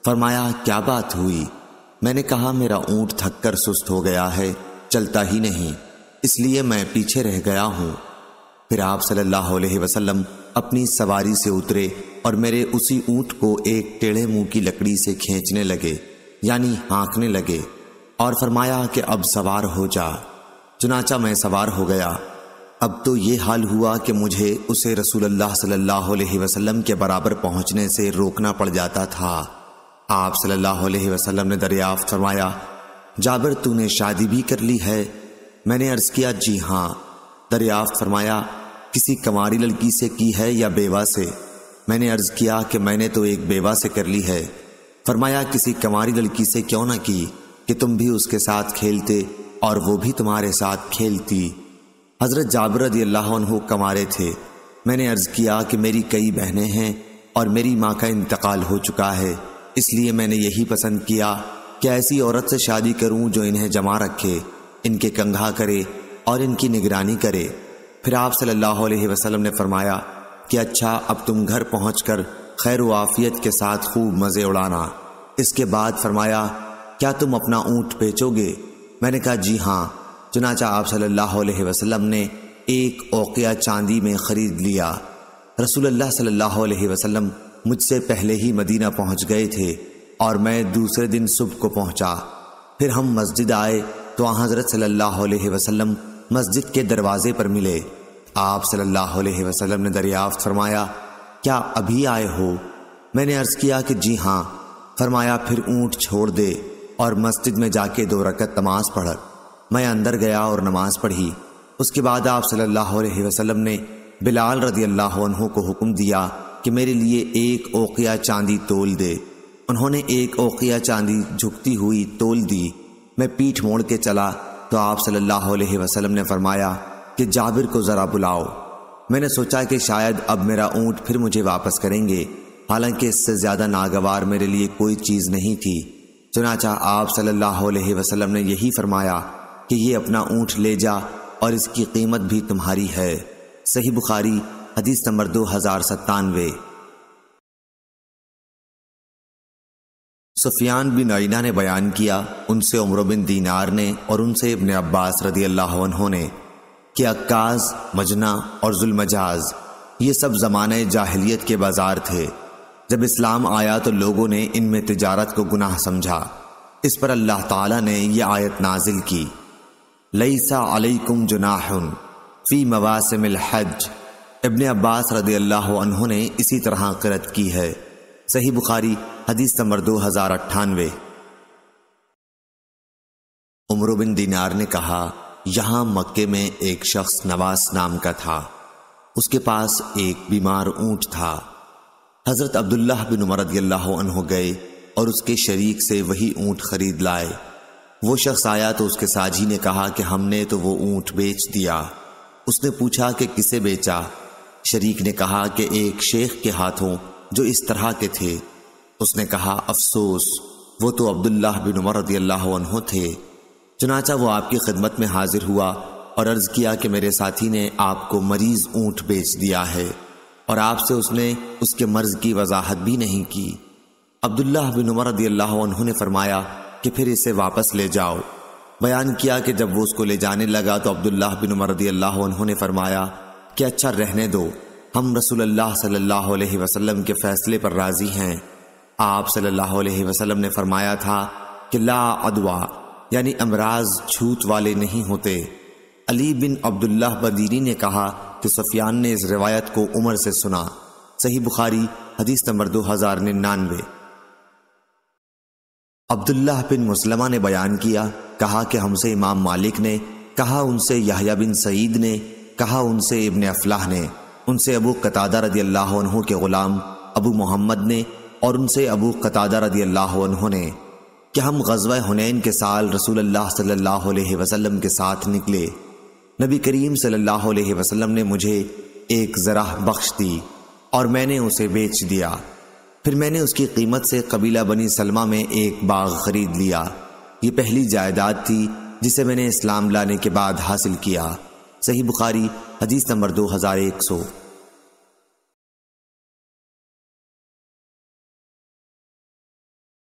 फरमाया क्या बात हुई मैंने कहा मेरा ऊंट थककर सुस्त हो गया है चलता ही नहीं इसलिए मैं पीछे रह गया हूँ फिर आप सल्लल्लाहु अलैहि वसल्लम अपनी सवारी से उतरे और मेरे उसी ऊंट को एक टेढ़े मुंह की लकड़ी से खींचने लगे यानी हाँकने लगे और फरमाया कि अब सवार हो जा चुनाचा मैं सवार हो गया अब तो ये हाल हुआ कि मुझे उसे रसूलुल्लाह सल्लल्लाहु अलैहि वसल्लम के बराबर पहुंचने से रोकना पड़ जाता था आप सल्लल्लाहु अलैहि वसल्लम ने दरियाफ्त फरमाया जाबर तूने शादी भी कर ली है मैंने अर्ज किया जी हाँ दरियाफ्त फरमाया किसी कमारी लड़की से की है या बेवा से मैंने अर्ज किया कि मैंने तो एक बेवा से कर ली है फरमाया किसी कमारी लड़की से क्यों ना की कि तुम भी उसके साथ खेलते और वो भी तुम्हारे साथ खेलती हज़रत जाबर अल्लाह कमारे थे मैंने अर्ज़ किया कि मेरी कई बहनें हैं और मेरी माँ का इंतकाल हो चुका है इसलिए मैंने यही पसंद किया कि ऐसी औरत से शादी करूं जो इन्हें जमा रखे इनके कंघा करे और इनकी निगरानी करे फिर आप सल्लल्लाहु अलैहि वसल्लम ने फरमाया कि अच्छा अब तुम घर पहुँच कर खैर वाफियत के साथ खूब मज़े उड़ाना इसके बाद फरमाया क्या तुम अपना ऊँट बेचोगे मैंने कहा जी हाँ चुनाचा आप सल्लल्लाहु अलैहि वसल्लम ने एक ओकिया चांदी में ख़रीद लिया रसूलुल्लाह सल्लल्लाहु अलैहि वसल्लम मुझसे पहले ही मदीना पहुंच गए थे और मैं दूसरे दिन सुबह को पहुंचा फिर हम मस्जिद आए तो हज़रत सल्लल्लाहु अलैहि वसल्लम मस्जिद के दरवाजे पर मिले आप सल्लल्लाहु अलैहि वसल्लम ने दरियाफ्त फरमाया क्या अभी आए हो मैंने अर्ज़ किया कि जी हाँ फरमाया फिर ऊँट छोड़ दे और मस्जिद में जाके दो रकत नमाज पढ़ मैं अंदर गया और नमाज पढ़ी उसके बाद आप सल्लल्लाहु अलैहि वसल्लम ने बिलाल रदी अल्लाह को हुक्म दिया कि मेरे लिए एक ओकिया चांदी तोल दे उन्होंने एक ओकिया चांदी झुकती हुई तोल दी मैं पीठ मोड़ के चला तो आप सल्लल्लाहु अलैहि वसल्लम ने फरमाया कि जाबिर को ज़रा बुलाओ मैंने सोचा कि शायद अब मेरा ऊँट फिर मुझे वापस करेंगे हालांकि इससे ज़्यादा नागवार मेरे लिए कोई चीज़ नहीं थी चुनाचा आप सल्लल्लाहु अलैहि वसल्लम ने यही फरमाया कि ये अपना ऊँट ले जा और इसकी कीमत भी तुम्हारी है सही बुखारी हदीस नंबर दो हजार सत्तानवे सुफियान बिन अना ने बयान किया उनसे उम्र बिन दीनार ने और उनसे इबन अब्बास रदी अल्लाह ने कि अक्काज मजना और जुलमजाज ये सब ज़माने जाहलीत के बाजार थे जब इस्लाम आया तो लोगों ने इनमें तिजारत को गुनाह समझा इस पर अल्लाह ताला ने यह आयत नाजिल की लईसा अलैकुम जुनाह फ़ी मवासमिल हज इबन अब्बास रदी अल्लाह ने इसी तरह करत की है सही बुखारी हदीस नंबर दो हजार अट्ठानवे उम्र बिन दीनार ने कहा यहां मक्के में एक शख्स नवास नाम का था उसके पास एक बीमार ऊंट था हजरत अब्दुल्लाह बिन उमर अनहु गए और उसके शरीक से वही ऊँट खरीद लाए वो शख्स आया तो उसके साझी ने कहा कि हमने तो वो ऊँट बेच दिया उसने पूछा कि किसे बेचा शरीक ने कहा कि एक शेख के हाथों जो इस तरह के थे उसने कहा अफसोस वो तो अब्दुल्लाह बिन उमर अनहु थे चुनाचा वो आपकी खिदमत में हाजिर हुआ और अर्ज़ किया कि मेरे साथी ने आपको मरीज़ ऊँट बेच दिया है और आपसे उसने उसके मर्ज की वजाहत भी नहीं की अब्दुल्ला बिन उमर रदी अल्लाह ने फरमाया कि फिर इसे वापस ले जाओ बयान किया कि जब वो उसको ले जाने लगा तो अब्दुल्लाह बिन उमर रदी अल्लाह ने फरमाया कि अच्छा रहने दो हम रसूल अल्लाह सल्लल्लाहु अलैहि वसल्लम के फैसले पर राज़ी हैं आप सल्लल्लाहु अलैहि वसल्लम ने फरमाया था कि ला अदवा यानी अमराज छूत वाले नहीं होते अली बिन अब्दुल्ला बदीरी ने कहा तो सफियान ने इस रिवायत को उमर से सुना सही बुखारी हदीस नंबर दो हजार निन्यानवे अब्दुल्लाह बिन मुसलमा ने बयान किया कहा कि हमसे इमाम मालिक ने कहा उनसे याहिया बिन सईद ने कहा उनसे इबन अफलाह ने उनसे अबू कतादा रदी अल्लाह के ग़ुलाम अबू मोहम्मद ने और उनसे अबू कतादा रदी अल्लाह ने क्या हम गजवा हुनैन के साल रसूल अल्लाह के साथ निकले नबी करीम सल्लल्लाहु अलैहि वसल्लम ने मुझे एक जरा बख्श दी और मैंने उसे बेच दिया फिर मैंने उसकी कीमत से कबीला बनी सलमा में एक बाग खरीद लिया ये पहली जायदाद थी जिसे मैंने इस्लाम लाने के बाद हासिल किया सही बुखारी हदीस नंबर दो हज़ार एक सौ